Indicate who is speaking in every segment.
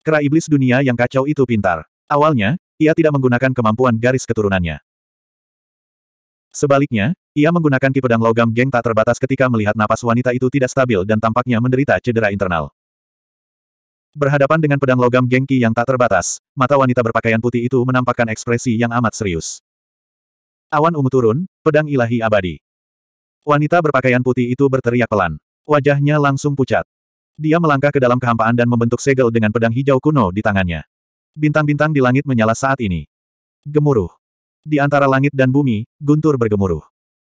Speaker 1: Kera iblis dunia yang kacau itu pintar. Awalnya, ia tidak menggunakan kemampuan garis keturunannya. Sebaliknya, ia menggunakan ki pedang logam geng tak terbatas ketika melihat napas wanita itu tidak stabil dan tampaknya menderita cedera internal. Berhadapan dengan pedang logam gengki yang tak terbatas, mata wanita berpakaian putih itu menampakkan ekspresi yang amat serius. Awan ungu turun, pedang ilahi abadi. Wanita berpakaian putih itu berteriak pelan. Wajahnya langsung pucat. Dia melangkah ke dalam kehampaan dan membentuk segel dengan pedang hijau kuno di tangannya. Bintang-bintang di langit menyala saat ini. Gemuruh. Di antara langit dan bumi, guntur bergemuruh.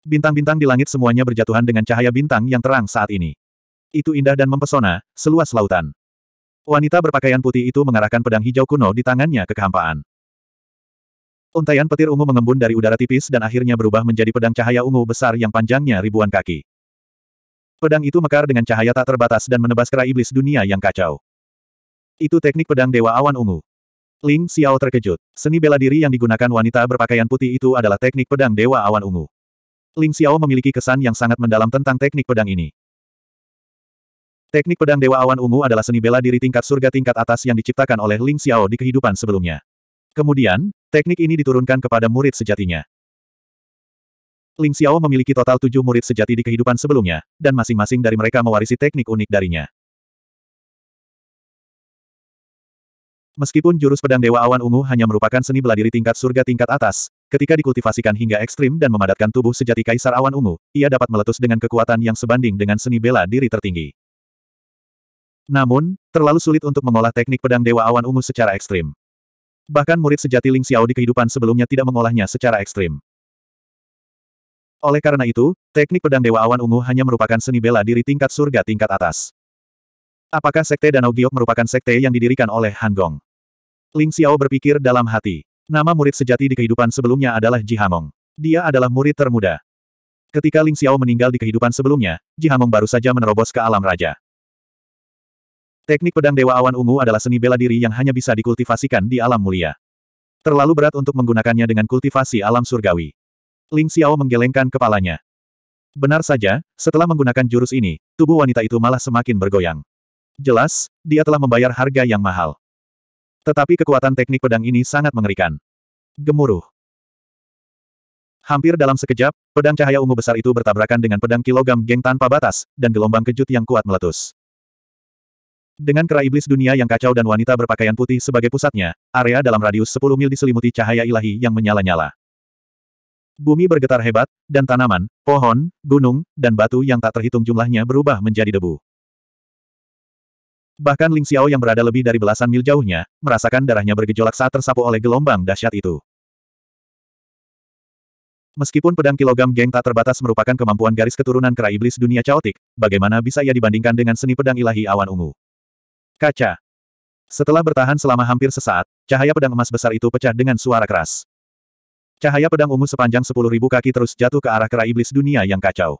Speaker 1: Bintang-bintang di langit semuanya berjatuhan dengan cahaya bintang yang terang saat ini. Itu indah dan mempesona, seluas lautan. Wanita berpakaian putih itu mengarahkan pedang hijau kuno di tangannya ke kehampaan. Untaian petir ungu mengembun dari udara tipis dan akhirnya berubah menjadi pedang cahaya ungu besar yang panjangnya ribuan kaki. Pedang itu mekar dengan cahaya tak terbatas dan menebas kera iblis dunia yang kacau. Itu teknik pedang Dewa Awan Ungu. Ling Xiao terkejut. Seni bela diri yang digunakan wanita berpakaian putih itu adalah teknik pedang Dewa Awan Ungu. Ling Xiao memiliki kesan yang sangat mendalam tentang teknik pedang ini. Teknik pedang Dewa Awan Ungu adalah seni bela diri tingkat surga tingkat atas yang diciptakan oleh Ling Xiao di kehidupan sebelumnya. Kemudian, teknik ini diturunkan kepada murid sejatinya. Ling Xiao memiliki total tujuh murid sejati di kehidupan sebelumnya, dan masing-masing dari mereka mewarisi teknik unik darinya. Meskipun jurus pedang Dewa Awan Ungu hanya merupakan seni bela diri tingkat surga tingkat atas, ketika dikultivasikan hingga ekstrim dan memadatkan tubuh sejati Kaisar Awan Ungu, ia dapat meletus dengan kekuatan yang sebanding dengan seni bela diri tertinggi. Namun, terlalu sulit untuk mengolah teknik pedang Dewa Awan Ungu secara ekstrim. Bahkan murid sejati Ling Xiao di kehidupan sebelumnya tidak mengolahnya secara ekstrim. Oleh karena itu, teknik pedang Dewa Awan Ungu hanya merupakan seni bela diri tingkat surga tingkat atas. Apakah Sekte Danau Giok merupakan sekte yang didirikan oleh Han Gong? Ling Xiao berpikir dalam hati. Nama murid sejati di kehidupan sebelumnya adalah Ji Hamong. Dia adalah murid termuda. Ketika Ling Xiao meninggal di kehidupan sebelumnya, Ji Hamong baru saja menerobos ke alam raja. Teknik pedang Dewa Awan Ungu adalah seni bela diri yang hanya bisa dikultivasikan di alam mulia. Terlalu berat untuk menggunakannya dengan kultivasi alam surgawi. Ling Xiao menggelengkan kepalanya. Benar saja, setelah menggunakan jurus ini, tubuh wanita itu malah semakin bergoyang. Jelas, dia telah membayar harga yang mahal. Tetapi kekuatan teknik pedang ini sangat mengerikan. Gemuruh. Hampir dalam sekejap, pedang cahaya ungu besar itu bertabrakan dengan pedang kilogram geng tanpa batas, dan gelombang kejut yang kuat meletus. Dengan kera iblis dunia yang kacau dan wanita berpakaian putih sebagai pusatnya, area dalam radius 10 mil diselimuti cahaya ilahi yang menyala-nyala. Bumi bergetar hebat, dan tanaman, pohon, gunung, dan batu yang tak terhitung jumlahnya berubah menjadi debu. Bahkan Ling Xiao yang berada lebih dari belasan mil jauhnya, merasakan darahnya bergejolak saat tersapu oleh gelombang dahsyat itu. Meskipun pedang kilogram geng tak terbatas merupakan kemampuan garis keturunan kera iblis dunia caotik, bagaimana bisa ia dibandingkan dengan seni pedang ilahi awan ungu? Kaca. Setelah bertahan selama hampir sesaat, cahaya pedang emas besar itu pecah dengan suara keras. Cahaya pedang ungu sepanjang sepuluh ribu kaki terus jatuh ke arah kera iblis dunia yang kacau.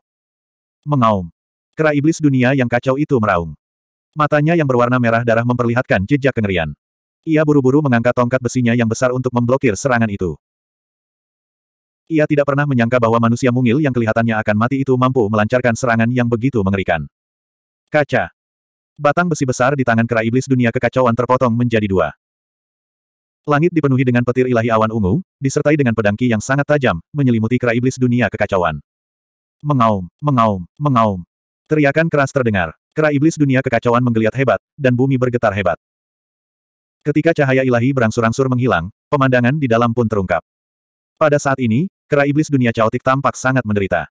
Speaker 1: Mengaum. Kera iblis dunia yang kacau itu meraung. Matanya yang berwarna merah darah memperlihatkan jejak kengerian. Ia buru-buru mengangkat tongkat besinya yang besar untuk memblokir serangan itu. Ia tidak pernah menyangka bahwa manusia mungil yang kelihatannya akan mati itu mampu melancarkan serangan yang begitu mengerikan. Kaca. Batang besi besar di tangan kera iblis dunia kekacauan terpotong menjadi dua. Langit dipenuhi dengan petir ilahi awan ungu, disertai dengan pedangki yang sangat tajam, menyelimuti kera iblis dunia kekacauan. Mengaum, mengaum, mengaum. Teriakan keras terdengar. Kera iblis dunia kekacauan menggeliat hebat, dan bumi bergetar hebat. Ketika cahaya ilahi berangsur-angsur menghilang, pemandangan di dalam pun terungkap. Pada saat ini, kera iblis dunia caotik tampak sangat menderita.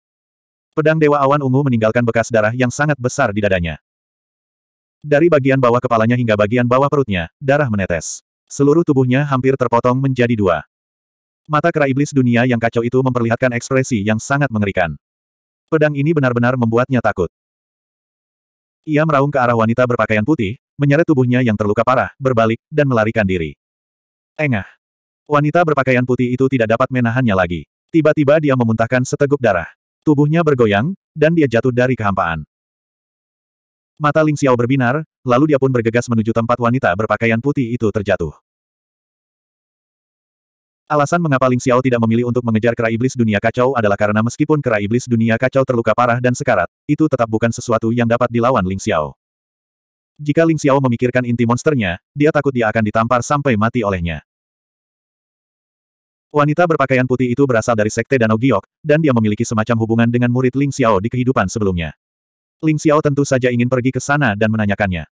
Speaker 1: Pedang Dewa Awan Ungu meninggalkan bekas darah yang sangat besar di dadanya. Dari bagian bawah kepalanya hingga bagian bawah perutnya, darah menetes. Seluruh tubuhnya hampir terpotong menjadi dua. Mata kera iblis dunia yang kacau itu memperlihatkan ekspresi yang sangat mengerikan. Pedang ini benar-benar membuatnya takut. Ia meraung ke arah wanita berpakaian putih, menyeret tubuhnya yang terluka parah, berbalik, dan melarikan diri. Engah. Wanita berpakaian putih itu tidak dapat menahannya lagi. Tiba-tiba dia memuntahkan seteguk darah. Tubuhnya bergoyang, dan dia jatuh dari kehampaan. Mata Ling Xiao berbinar, lalu dia pun bergegas menuju tempat wanita berpakaian putih itu terjatuh. Alasan mengapa Ling Xiao tidak memilih untuk mengejar kera iblis dunia kacau adalah karena meskipun kera iblis dunia kacau terluka parah dan sekarat, itu tetap bukan sesuatu yang dapat dilawan Ling Xiao. Jika Ling Xiao memikirkan inti monsternya, dia takut dia akan ditampar sampai mati olehnya. Wanita berpakaian putih itu berasal dari sekte Danau Giok, dan dia memiliki semacam hubungan dengan murid Ling Xiao di kehidupan sebelumnya. Ling Xiao tentu saja ingin pergi ke sana dan menanyakannya.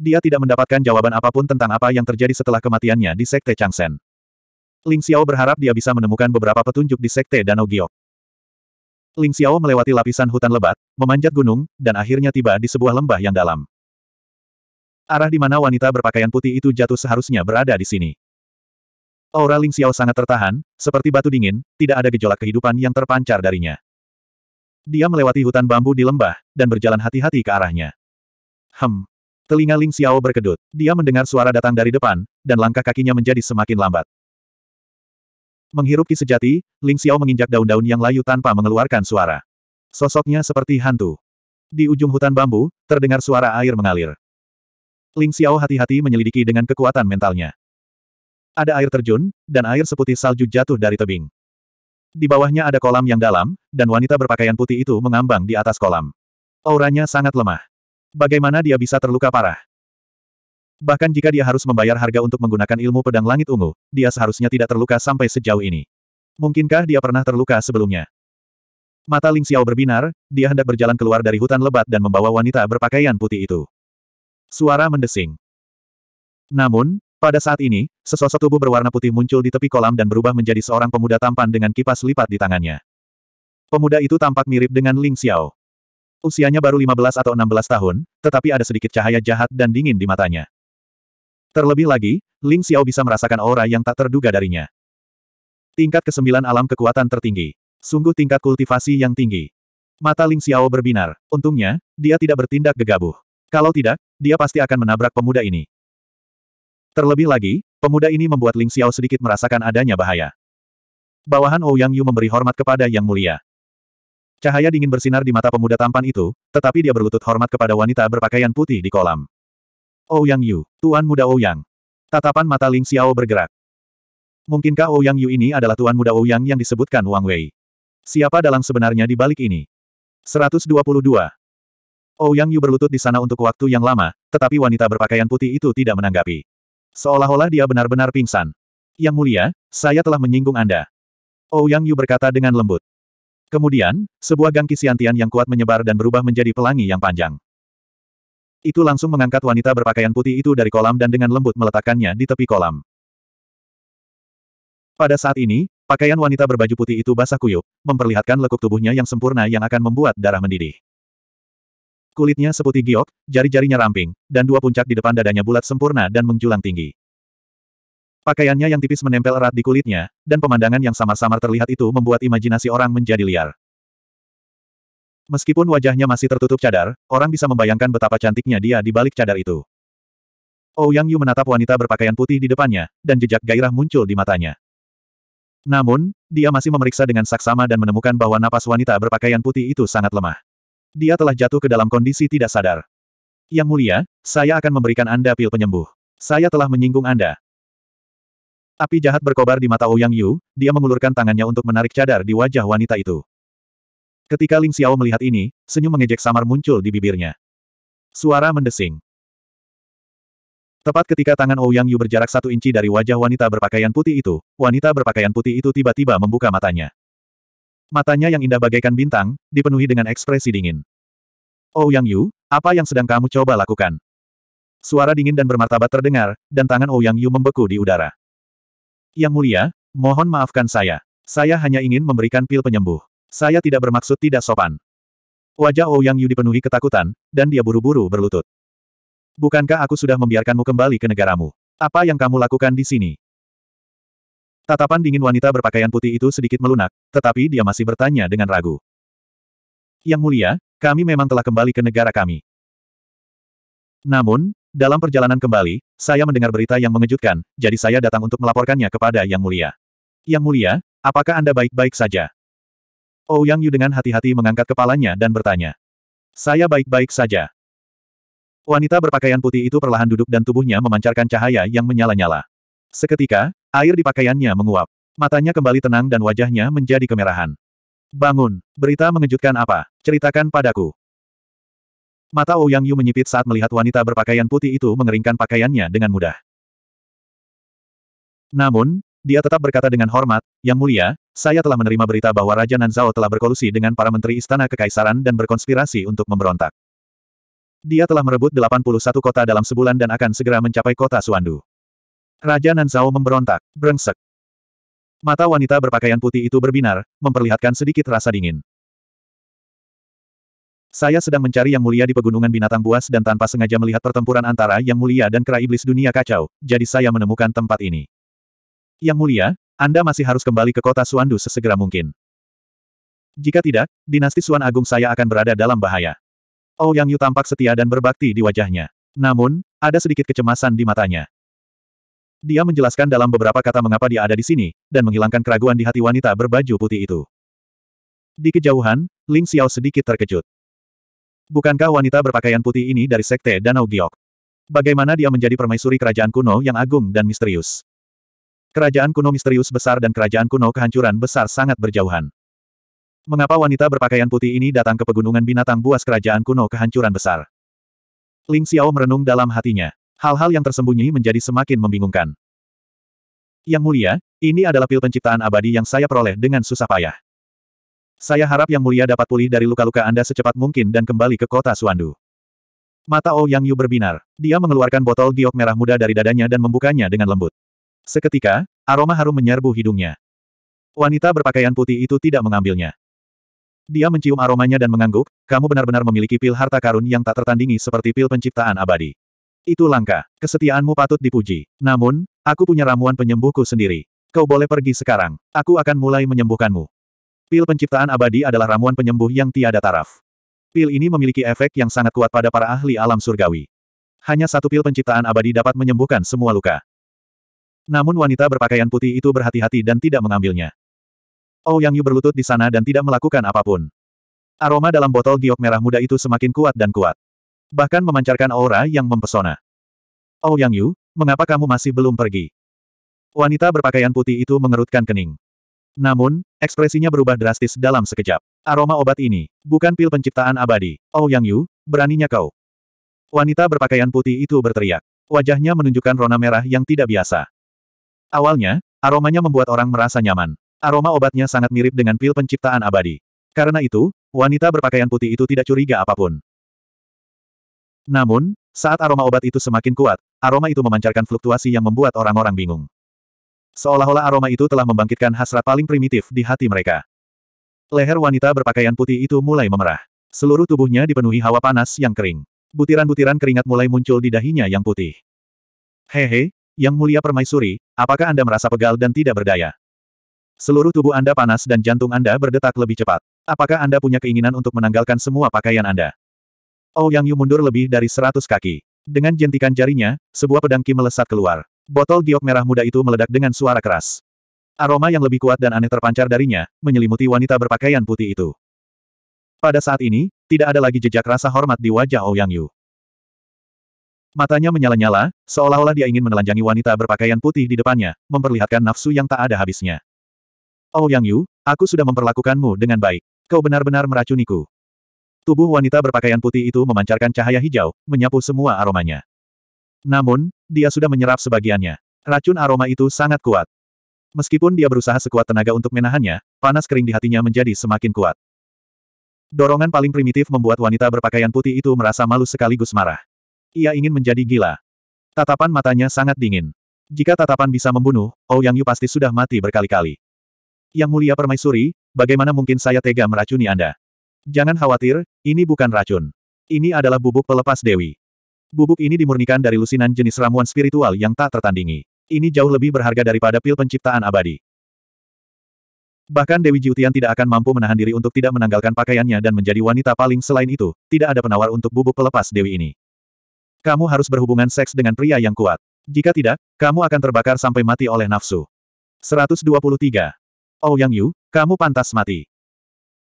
Speaker 1: Dia tidak mendapatkan jawaban apapun tentang apa yang terjadi setelah kematiannya di Sekte Changsen. Ling Xiao berharap dia bisa menemukan beberapa petunjuk di Sekte Danau Giok. Ling Xiao melewati lapisan hutan lebat, memanjat gunung, dan akhirnya tiba di sebuah lembah yang dalam. Arah di mana wanita berpakaian putih itu jatuh seharusnya berada di sini. Aura Ling Xiao sangat tertahan, seperti batu dingin, tidak ada gejolak kehidupan yang terpancar darinya. Dia melewati hutan bambu di lembah, dan berjalan hati-hati ke arahnya. Hem. Telinga Ling Xiao berkedut. Dia mendengar suara datang dari depan, dan langkah kakinya menjadi semakin lambat. Menghirup ki sejati, Ling Xiao menginjak daun-daun yang layu tanpa mengeluarkan suara. Sosoknya seperti hantu. Di ujung hutan bambu, terdengar suara air mengalir. Ling Xiao hati-hati menyelidiki dengan kekuatan mentalnya. Ada air terjun, dan air seputih salju jatuh dari tebing. Di bawahnya ada kolam yang dalam, dan wanita berpakaian putih itu mengambang di atas kolam. Auranya sangat lemah. Bagaimana dia bisa terluka parah? Bahkan jika dia harus membayar harga untuk menggunakan ilmu pedang langit ungu, dia seharusnya tidak terluka sampai sejauh ini. Mungkinkah dia pernah terluka sebelumnya? Mata Ling Xiao berbinar, dia hendak berjalan keluar dari hutan lebat dan membawa wanita berpakaian putih itu. Suara mendesing. Namun, pada saat ini, sesosok tubuh berwarna putih muncul di tepi kolam dan berubah menjadi seorang pemuda tampan dengan kipas lipat di tangannya. Pemuda itu tampak mirip dengan Ling Xiao. Usianya baru 15 atau 16 tahun, tetapi ada sedikit cahaya jahat dan dingin di matanya. Terlebih lagi, Ling Xiao bisa merasakan aura yang tak terduga darinya. Tingkat ke-9 alam kekuatan tertinggi. Sungguh tingkat kultivasi yang tinggi. Mata Ling Xiao berbinar. Untungnya, dia tidak bertindak gegabah. Kalau tidak, dia pasti akan menabrak pemuda ini. Terlebih lagi, pemuda ini membuat Ling Xiao sedikit merasakan adanya bahaya. Bawahan Ouyang Yu memberi hormat kepada Yang Mulia. Cahaya dingin bersinar di mata pemuda tampan itu, tetapi dia berlutut hormat kepada wanita berpakaian putih di kolam. Ouyang Yu, Tuan Muda Ouyang. Tatapan mata Ling Xiao bergerak. Mungkinkah Ouyang Yu ini adalah Tuan Muda Ouyang yang disebutkan Wang Wei? Siapa dalang sebenarnya di balik ini? 122. Ouyang Yu berlutut di sana untuk waktu yang lama, tetapi wanita berpakaian putih itu tidak menanggapi. Seolah-olah dia benar-benar pingsan. Yang mulia, saya telah menyinggung Anda. Oh Yang Yu berkata dengan lembut. Kemudian, sebuah gang kisiantian yang kuat menyebar dan berubah menjadi pelangi yang panjang. Itu langsung mengangkat wanita berpakaian putih itu dari kolam dan dengan lembut meletakkannya di tepi kolam. Pada saat ini, pakaian wanita berbaju putih itu basah kuyup, memperlihatkan lekuk tubuhnya yang sempurna yang akan membuat darah mendidih. Kulitnya seputih giok, jari-jarinya ramping, dan dua puncak di depan dadanya bulat sempurna dan menjulang tinggi. Pakaiannya yang tipis menempel erat di kulitnya, dan pemandangan yang samar-samar terlihat itu membuat imajinasi orang menjadi liar. Meskipun wajahnya masih tertutup cadar, orang bisa membayangkan betapa cantiknya dia di balik cadar itu. Ouyang oh, Yang Yu menatap wanita berpakaian putih di depannya, dan jejak gairah muncul di matanya. Namun, dia masih memeriksa dengan saksama dan menemukan bahwa napas wanita berpakaian putih itu sangat lemah. Dia telah jatuh ke dalam kondisi tidak sadar. Yang mulia, saya akan memberikan Anda pil penyembuh. Saya telah menyinggung Anda. Api jahat berkobar di mata Ouyang oh Yu, dia mengulurkan tangannya untuk menarik cadar di wajah wanita itu. Ketika Ling Xiao melihat ini, senyum mengejek samar muncul di bibirnya. Suara mendesing. Tepat ketika tangan Ouyang oh Yu berjarak satu inci dari wajah wanita berpakaian putih itu, wanita berpakaian putih itu tiba-tiba membuka matanya. Matanya yang indah bagaikan bintang, dipenuhi dengan ekspresi dingin. Oh Yang Yu, apa yang sedang kamu coba lakukan? Suara dingin dan bermartabat terdengar, dan tangan Oh Yang Yu membeku di udara. Yang mulia, mohon maafkan saya. Saya hanya ingin memberikan pil penyembuh. Saya tidak bermaksud tidak sopan. Wajah Oh Yang Yu dipenuhi ketakutan, dan dia buru-buru berlutut. Bukankah aku sudah membiarkanmu kembali ke negaramu? Apa yang kamu lakukan di sini? Tatapan dingin wanita berpakaian putih itu sedikit melunak, tetapi dia masih bertanya dengan ragu. Yang mulia, kami memang telah kembali ke negara kami. Namun, dalam perjalanan kembali, saya mendengar berita yang mengejutkan, jadi saya datang untuk melaporkannya kepada Yang Mulia. Yang Mulia, apakah Anda baik-baik saja? Oh Yang Yu dengan hati-hati mengangkat kepalanya dan bertanya. Saya baik-baik saja. Wanita berpakaian putih itu perlahan duduk dan tubuhnya memancarkan cahaya yang menyala-nyala. Seketika, air di pakaiannya menguap. Matanya kembali tenang dan wajahnya menjadi kemerahan. Bangun, berita mengejutkan apa? Ceritakan padaku. Mata Ouyang Yu menyipit saat melihat wanita berpakaian putih itu mengeringkan pakaiannya dengan mudah. Namun, dia tetap berkata dengan hormat, Yang mulia, saya telah menerima berita bahwa Raja Nanzao telah berkolusi dengan para menteri istana kekaisaran dan berkonspirasi untuk memberontak. Dia telah merebut 81 kota dalam sebulan dan akan segera mencapai kota Suandu. Raja Nanzao memberontak, brengsek. Mata wanita berpakaian putih itu berbinar, memperlihatkan sedikit rasa dingin. Saya sedang mencari Yang Mulia di Pegunungan Binatang Buas dan tanpa sengaja melihat pertempuran antara Yang Mulia dan Kera Iblis Dunia Kacau, jadi saya menemukan tempat ini. Yang Mulia, Anda masih harus kembali ke kota Suandu sesegera mungkin. Jika tidak, dinasti Suan Agung saya akan berada dalam bahaya. Oh Yang Yu tampak setia dan berbakti di wajahnya. Namun, ada sedikit kecemasan di matanya. Dia menjelaskan dalam beberapa kata mengapa dia ada di sini, dan menghilangkan keraguan di hati wanita berbaju putih itu. Di kejauhan, Ling Xiao sedikit terkejut. Bukankah wanita berpakaian putih ini dari Sekte Danau Giok? Bagaimana dia menjadi permaisuri kerajaan kuno yang agung dan misterius? Kerajaan kuno misterius besar dan kerajaan kuno kehancuran besar sangat berjauhan. Mengapa wanita berpakaian putih ini datang ke pegunungan binatang buas kerajaan kuno kehancuran besar? Ling Xiao merenung dalam hatinya. Hal-hal yang tersembunyi menjadi semakin membingungkan. Yang mulia, ini adalah pil penciptaan abadi yang saya peroleh dengan susah payah. Saya harap Yang Mulia dapat pulih dari luka-luka Anda secepat mungkin dan kembali ke kota Suandu. Mata O oh Yang Yu berbinar. Dia mengeluarkan botol giok merah muda dari dadanya dan membukanya dengan lembut. Seketika, aroma harum menyerbu hidungnya. Wanita berpakaian putih itu tidak mengambilnya. Dia mencium aromanya dan mengangguk, kamu benar-benar memiliki pil harta karun yang tak tertandingi seperti pil penciptaan abadi. Itu langka. Kesetiaanmu patut dipuji. Namun, aku punya ramuan penyembuhku sendiri. Kau boleh pergi sekarang. Aku akan mulai menyembuhkanmu. Pil penciptaan abadi adalah ramuan penyembuh yang tiada taraf. Pil ini memiliki efek yang sangat kuat pada para ahli alam surgawi. Hanya satu pil penciptaan abadi dapat menyembuhkan semua luka. Namun wanita berpakaian putih itu berhati-hati dan tidak mengambilnya. Oh Yang Yu berlutut di sana dan tidak melakukan apapun. Aroma dalam botol giok merah muda itu semakin kuat dan kuat bahkan memancarkan aura yang mempesona. Oh Yang Yu, mengapa kamu masih belum pergi? Wanita berpakaian putih itu mengerutkan kening. Namun, ekspresinya berubah drastis dalam sekejap. Aroma obat ini, bukan pil penciptaan abadi. Oh Yang Yu, beraninya kau. Wanita berpakaian putih itu berteriak. Wajahnya menunjukkan rona merah yang tidak biasa. Awalnya, aromanya membuat orang merasa nyaman. Aroma obatnya sangat mirip dengan pil penciptaan abadi. Karena itu, wanita berpakaian putih itu tidak curiga apapun. Namun, saat aroma obat itu semakin kuat, aroma itu memancarkan fluktuasi yang membuat orang-orang bingung. Seolah-olah aroma itu telah membangkitkan hasrat paling primitif di hati mereka. Leher wanita berpakaian putih itu mulai memerah. Seluruh tubuhnya dipenuhi hawa panas yang kering. Butiran-butiran keringat mulai muncul di dahinya yang putih. Hehe, Yang Mulia Permaisuri, apakah Anda merasa pegal dan tidak berdaya? Seluruh tubuh Anda panas dan jantung Anda berdetak lebih cepat. Apakah Anda punya keinginan untuk menanggalkan semua pakaian Anda? Oh, yang Yu mundur lebih dari seratus kaki. Dengan jentikan jarinya, sebuah pedang Ki melesat keluar. Botol giok merah muda itu meledak dengan suara keras. Aroma yang lebih kuat dan aneh terpancar darinya, menyelimuti wanita berpakaian putih itu. Pada saat ini, tidak ada lagi jejak rasa hormat di wajah oh Yang Yu. Matanya menyala-nyala, seolah-olah dia ingin menelanjangi wanita berpakaian putih di depannya, memperlihatkan nafsu yang tak ada habisnya. Ouyang oh Yang Yu, aku sudah memperlakukanmu dengan baik. Kau benar-benar meracuniku. Tubuh wanita berpakaian putih itu memancarkan cahaya hijau, menyapu semua aromanya. Namun, dia sudah menyerap sebagiannya. Racun aroma itu sangat kuat. Meskipun dia berusaha sekuat tenaga untuk menahannya, panas kering di hatinya menjadi semakin kuat. Dorongan paling primitif membuat wanita berpakaian putih itu merasa malu sekaligus marah. Ia ingin menjadi gila. Tatapan matanya sangat dingin. Jika tatapan bisa membunuh, Ou Yang Yu pasti sudah mati berkali-kali. Yang mulia permaisuri, bagaimana mungkin saya tega meracuni Anda? Jangan khawatir, ini bukan racun. Ini adalah bubuk pelepas Dewi. Bubuk ini dimurnikan dari lusinan jenis ramuan spiritual yang tak tertandingi. Ini jauh lebih berharga daripada pil penciptaan abadi. Bahkan Dewi Jiutian tidak akan mampu menahan diri untuk tidak menanggalkan pakaiannya dan menjadi wanita paling selain itu, tidak ada penawar untuk bubuk pelepas Dewi ini. Kamu harus berhubungan seks dengan pria yang kuat. Jika tidak, kamu akan terbakar sampai mati oleh nafsu. 123. Oh Yang Yu, kamu pantas mati.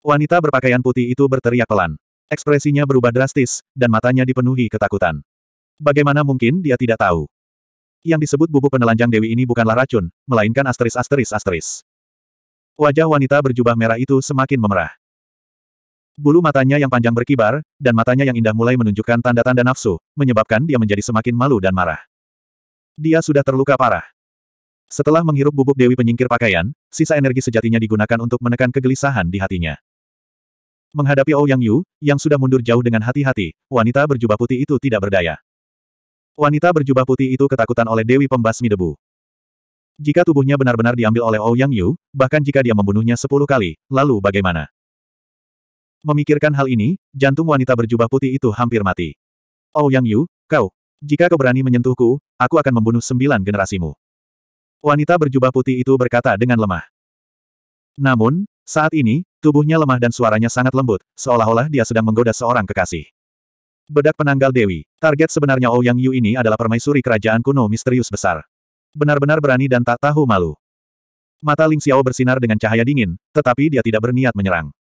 Speaker 1: Wanita berpakaian putih itu berteriak pelan. Ekspresinya berubah drastis, dan matanya dipenuhi ketakutan. Bagaimana mungkin dia tidak tahu? Yang disebut bubuk penelanjang dewi ini bukanlah racun, melainkan asteris-asteris-asteris. Wajah wanita berjubah merah itu semakin memerah. Bulu matanya yang panjang berkibar, dan matanya yang indah mulai menunjukkan tanda-tanda nafsu, menyebabkan dia menjadi semakin malu dan marah. Dia sudah terluka parah. Setelah menghirup bubuk Dewi Penyingkir Pakaian, sisa energi sejatinya digunakan untuk menekan kegelisahan di hatinya. Menghadapi Ouyang oh Yu, yang sudah mundur jauh dengan hati-hati, wanita berjubah putih itu tidak berdaya. Wanita berjubah putih itu ketakutan oleh Dewi Pembasmi Debu. Jika tubuhnya benar-benar diambil oleh Ouyang oh Yu, bahkan jika dia membunuhnya sepuluh kali, lalu bagaimana? Memikirkan hal ini, jantung wanita berjubah putih itu hampir mati. Ouyang oh Yu, kau, jika kau berani menyentuhku, aku akan membunuh sembilan generasimu. Wanita berjubah putih itu berkata dengan lemah. Namun, saat ini, tubuhnya lemah dan suaranya sangat lembut, seolah-olah dia sedang menggoda seorang kekasih. Bedak penanggal Dewi, target sebenarnya Ouyang oh Yu ini adalah permaisuri kerajaan kuno misterius besar. Benar-benar berani dan tak tahu malu. Mata Ling Xiao bersinar dengan cahaya dingin, tetapi dia tidak berniat menyerang.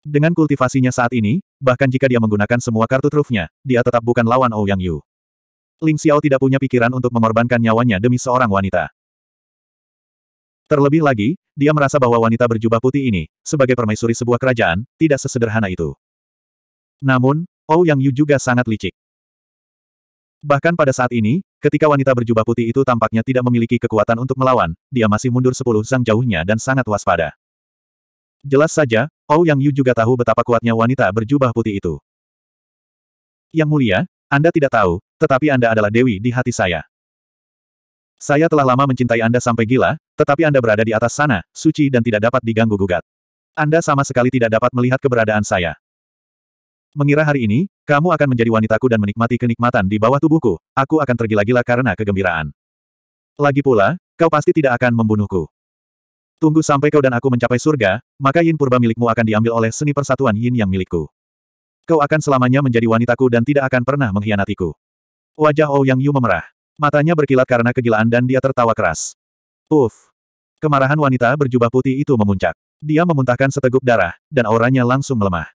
Speaker 1: Dengan kultivasinya saat ini, bahkan jika dia menggunakan semua kartu trufnya, dia tetap bukan lawan Ouyang oh Yu. Ling Xiao tidak punya pikiran untuk mengorbankan nyawanya demi seorang wanita. Terlebih lagi, dia merasa bahwa wanita berjubah putih ini, sebagai permaisuri sebuah kerajaan, tidak sesederhana itu. Namun, Ou Yang Yu juga sangat licik. Bahkan pada saat ini, ketika wanita berjubah putih itu tampaknya tidak memiliki kekuatan untuk melawan, dia masih mundur sepuluh sang jauhnya dan sangat waspada. Jelas saja, Ou Yang Yu juga tahu betapa kuatnya wanita berjubah putih itu. Yang mulia, Anda tidak tahu, tetapi Anda adalah Dewi di hati saya. Saya telah lama mencintai Anda sampai gila, tetapi Anda berada di atas sana, suci dan tidak dapat diganggu-gugat. Anda sama sekali tidak dapat melihat keberadaan saya. Mengira hari ini, kamu akan menjadi wanitaku dan menikmati kenikmatan di bawah tubuhku, aku akan tergila-gila karena kegembiraan. Lagi pula, kau pasti tidak akan membunuhku. Tunggu sampai kau dan aku mencapai surga, maka yin purba milikmu akan diambil oleh seni persatuan yin yang milikku. Kau akan selamanya menjadi wanitaku dan tidak akan pernah mengkhianatiku. Wajah Ouyang oh Yang Yu memerah. Matanya berkilat karena kegilaan dan dia tertawa keras. Uff! Kemarahan wanita berjubah putih itu memuncak. Dia memuntahkan seteguk darah, dan auranya langsung melemah.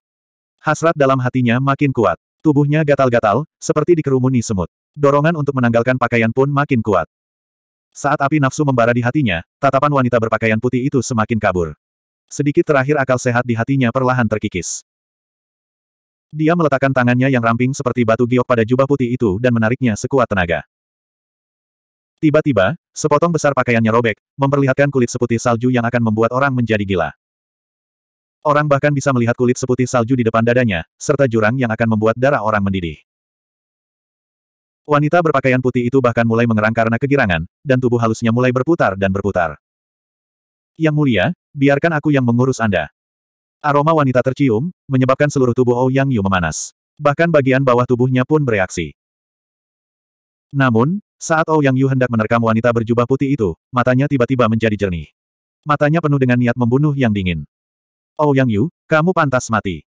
Speaker 1: Hasrat dalam hatinya makin kuat. Tubuhnya gatal-gatal, seperti dikerumuni semut. Dorongan untuk menanggalkan pakaian pun makin kuat. Saat api nafsu membara di hatinya, tatapan wanita berpakaian putih itu semakin kabur. Sedikit terakhir akal sehat di hatinya perlahan terkikis. Dia meletakkan tangannya yang ramping seperti batu giok pada jubah putih itu dan menariknya sekuat tenaga. Tiba-tiba, sepotong besar pakaiannya robek, memperlihatkan kulit seputih salju yang akan membuat orang menjadi gila. Orang bahkan bisa melihat kulit seputih salju di depan dadanya, serta jurang yang akan membuat darah orang mendidih. Wanita berpakaian putih itu bahkan mulai mengerang karena kegirangan, dan tubuh halusnya mulai berputar dan berputar. Yang mulia, biarkan aku yang mengurus Anda. Aroma wanita tercium, menyebabkan seluruh tubuh Ouyang Yu memanas. Bahkan bagian bawah tubuhnya pun bereaksi. Namun, saat Ouyang Yang Yu hendak menerkam wanita berjubah putih itu, matanya tiba-tiba menjadi jernih. Matanya penuh dengan niat membunuh yang dingin. Ou Yang Yu, kamu pantas mati.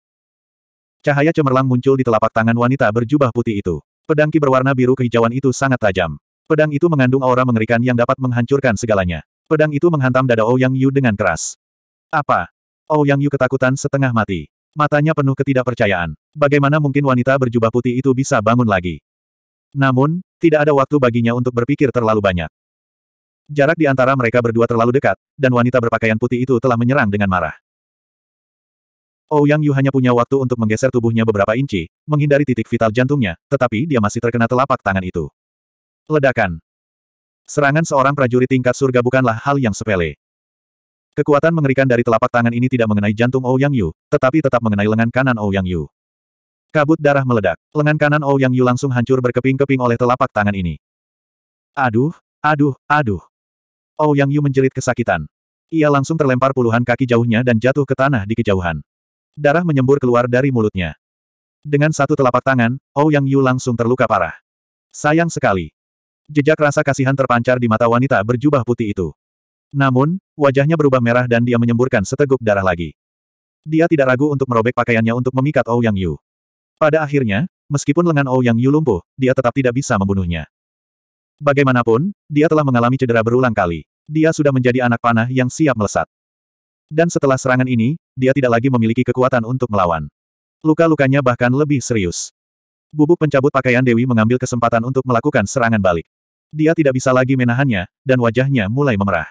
Speaker 1: Cahaya cemerlang muncul di telapak tangan wanita berjubah putih itu. Pedangki berwarna biru kehijauan itu sangat tajam. Pedang itu mengandung aura mengerikan yang dapat menghancurkan segalanya. Pedang itu menghantam dada Ouyang Yang Yu dengan keras. Apa? Ou Yang Yu ketakutan setengah mati. Matanya penuh ketidakpercayaan. Bagaimana mungkin wanita berjubah putih itu bisa bangun lagi? Namun, tidak ada waktu baginya untuk berpikir terlalu banyak. Jarak di antara mereka berdua terlalu dekat, dan wanita berpakaian putih itu telah menyerang dengan marah. Ouyang oh, Yu hanya punya waktu untuk menggeser tubuhnya beberapa inci, menghindari titik vital jantungnya, tetapi dia masih terkena telapak tangan itu. Ledakan. Serangan seorang prajurit tingkat surga bukanlah hal yang sepele. Kekuatan mengerikan dari telapak tangan ini tidak mengenai jantung Ouyang oh Yu, tetapi tetap mengenai lengan kanan Ouyang oh Yu. Kabut darah meledak. Lengan kanan Ou Yang Yu langsung hancur berkeping-keping oleh telapak tangan ini. Aduh, aduh, aduh. Ou Yang Yu menjerit kesakitan. Ia langsung terlempar puluhan kaki jauhnya dan jatuh ke tanah di kejauhan. Darah menyembur keluar dari mulutnya. Dengan satu telapak tangan, Ou Yang Yu langsung terluka parah. Sayang sekali. Jejak rasa kasihan terpancar di mata wanita berjubah putih itu. Namun, wajahnya berubah merah dan dia menyemburkan seteguk darah lagi. Dia tidak ragu untuk merobek pakaiannya untuk memikat Ou Yang Yu. Pada akhirnya, meskipun lengan Ouyang oh Yu lumpuh, dia tetap tidak bisa membunuhnya. Bagaimanapun, dia telah mengalami cedera berulang kali. Dia sudah menjadi anak panah yang siap melesat. Dan setelah serangan ini, dia tidak lagi memiliki kekuatan untuk melawan. Luka-lukanya bahkan lebih serius. Bubuk pencabut pakaian Dewi mengambil kesempatan untuk melakukan serangan balik. Dia tidak bisa lagi menahannya, dan wajahnya mulai memerah.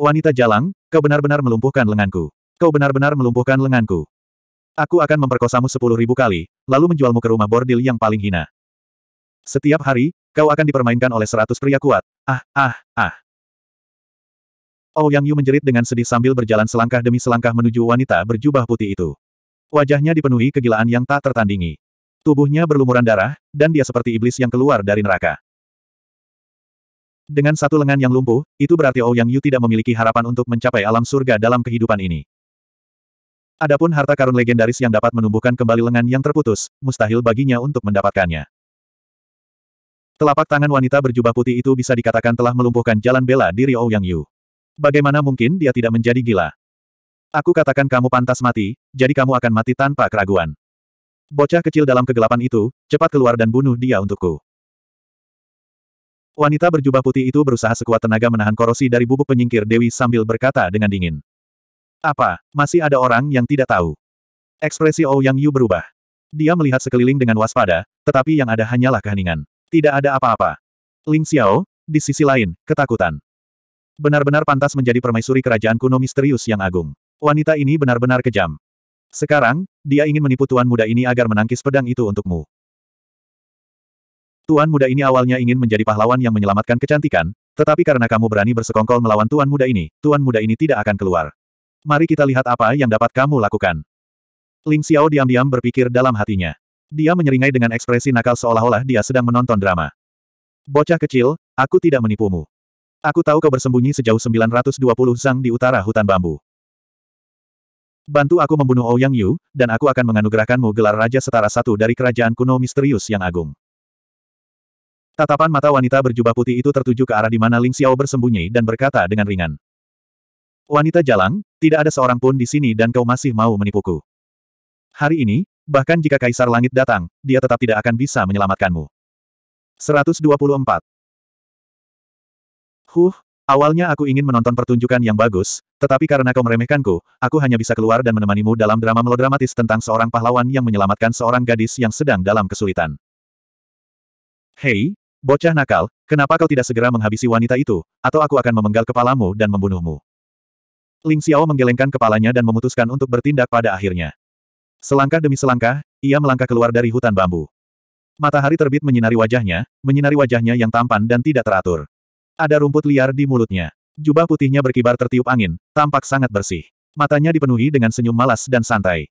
Speaker 1: Wanita jalang, kau benar-benar melumpuhkan lenganku. Kau benar-benar melumpuhkan lenganku. Aku akan memperkosamu sepuluh ribu kali, lalu menjualmu ke rumah bordil yang paling hina. Setiap hari, kau akan dipermainkan oleh seratus pria kuat. Ah, ah, ah. Oh Yang Yu menjerit dengan sedih sambil berjalan selangkah demi selangkah menuju wanita berjubah putih itu. Wajahnya dipenuhi kegilaan yang tak tertandingi. Tubuhnya berlumuran darah, dan dia seperti iblis yang keluar dari neraka. Dengan satu lengan yang lumpuh, itu berarti Ouyang oh, Yu tidak memiliki harapan untuk mencapai alam surga dalam kehidupan ini. Adapun harta karun legendaris yang dapat menumbuhkan kembali lengan yang terputus, mustahil baginya untuk mendapatkannya. Telapak tangan wanita berjubah putih itu bisa dikatakan telah melumpuhkan jalan bela diri Ouyang Yu. Bagaimana mungkin dia tidak menjadi gila? Aku katakan kamu pantas mati, jadi kamu akan mati tanpa keraguan. Bocah kecil dalam kegelapan itu, cepat keluar dan bunuh dia untukku. Wanita berjubah putih itu berusaha sekuat tenaga menahan korosi dari bubuk penyingkir Dewi sambil berkata dengan dingin. Apa, masih ada orang yang tidak tahu? Ekspresi Ou Yang Yu berubah. Dia melihat sekeliling dengan waspada, tetapi yang ada hanyalah keheningan. Tidak ada apa-apa. Ling Xiao, di sisi lain, ketakutan. Benar-benar pantas menjadi permaisuri kerajaan kuno misterius yang agung. Wanita ini benar-benar kejam. Sekarang, dia ingin menipu tuan muda ini agar menangkis pedang itu untukmu. Tuan muda ini awalnya ingin menjadi pahlawan yang menyelamatkan kecantikan, tetapi karena kamu berani bersekongkol melawan tuan muda ini, tuan muda ini tidak akan keluar. Mari kita lihat apa yang dapat kamu lakukan. Ling Xiao diam-diam berpikir dalam hatinya. Dia menyeringai dengan ekspresi nakal seolah-olah dia sedang menonton drama. Bocah kecil, aku tidak menipumu. Aku tahu kau bersembunyi sejauh 920 zang di utara hutan bambu. Bantu aku membunuh Ouyang Yu, dan aku akan menganugerahkanmu gelar raja setara satu dari kerajaan kuno misterius yang agung. Tatapan mata wanita berjubah putih itu tertuju ke arah di mana Ling Xiao bersembunyi dan berkata dengan ringan. Wanita jalang, tidak ada seorang pun di sini dan kau masih mau menipuku. Hari ini, bahkan jika Kaisar Langit datang, dia tetap tidak akan bisa menyelamatkanmu. 124. Huh, awalnya aku ingin menonton pertunjukan yang bagus, tetapi karena kau meremehkanku, aku hanya bisa keluar dan menemanimu dalam drama melodramatis tentang seorang pahlawan yang menyelamatkan seorang gadis yang sedang dalam kesulitan. Hei, bocah nakal, kenapa kau tidak segera menghabisi wanita itu, atau aku akan memenggal kepalamu dan membunuhmu. Ling Xiao menggelengkan kepalanya dan memutuskan untuk bertindak pada akhirnya. Selangkah demi selangkah, ia melangkah keluar dari hutan bambu. Matahari terbit menyinari wajahnya, menyinari wajahnya yang tampan dan tidak teratur. Ada rumput liar di mulutnya. Jubah putihnya berkibar tertiup angin, tampak sangat bersih. Matanya dipenuhi dengan senyum malas dan santai.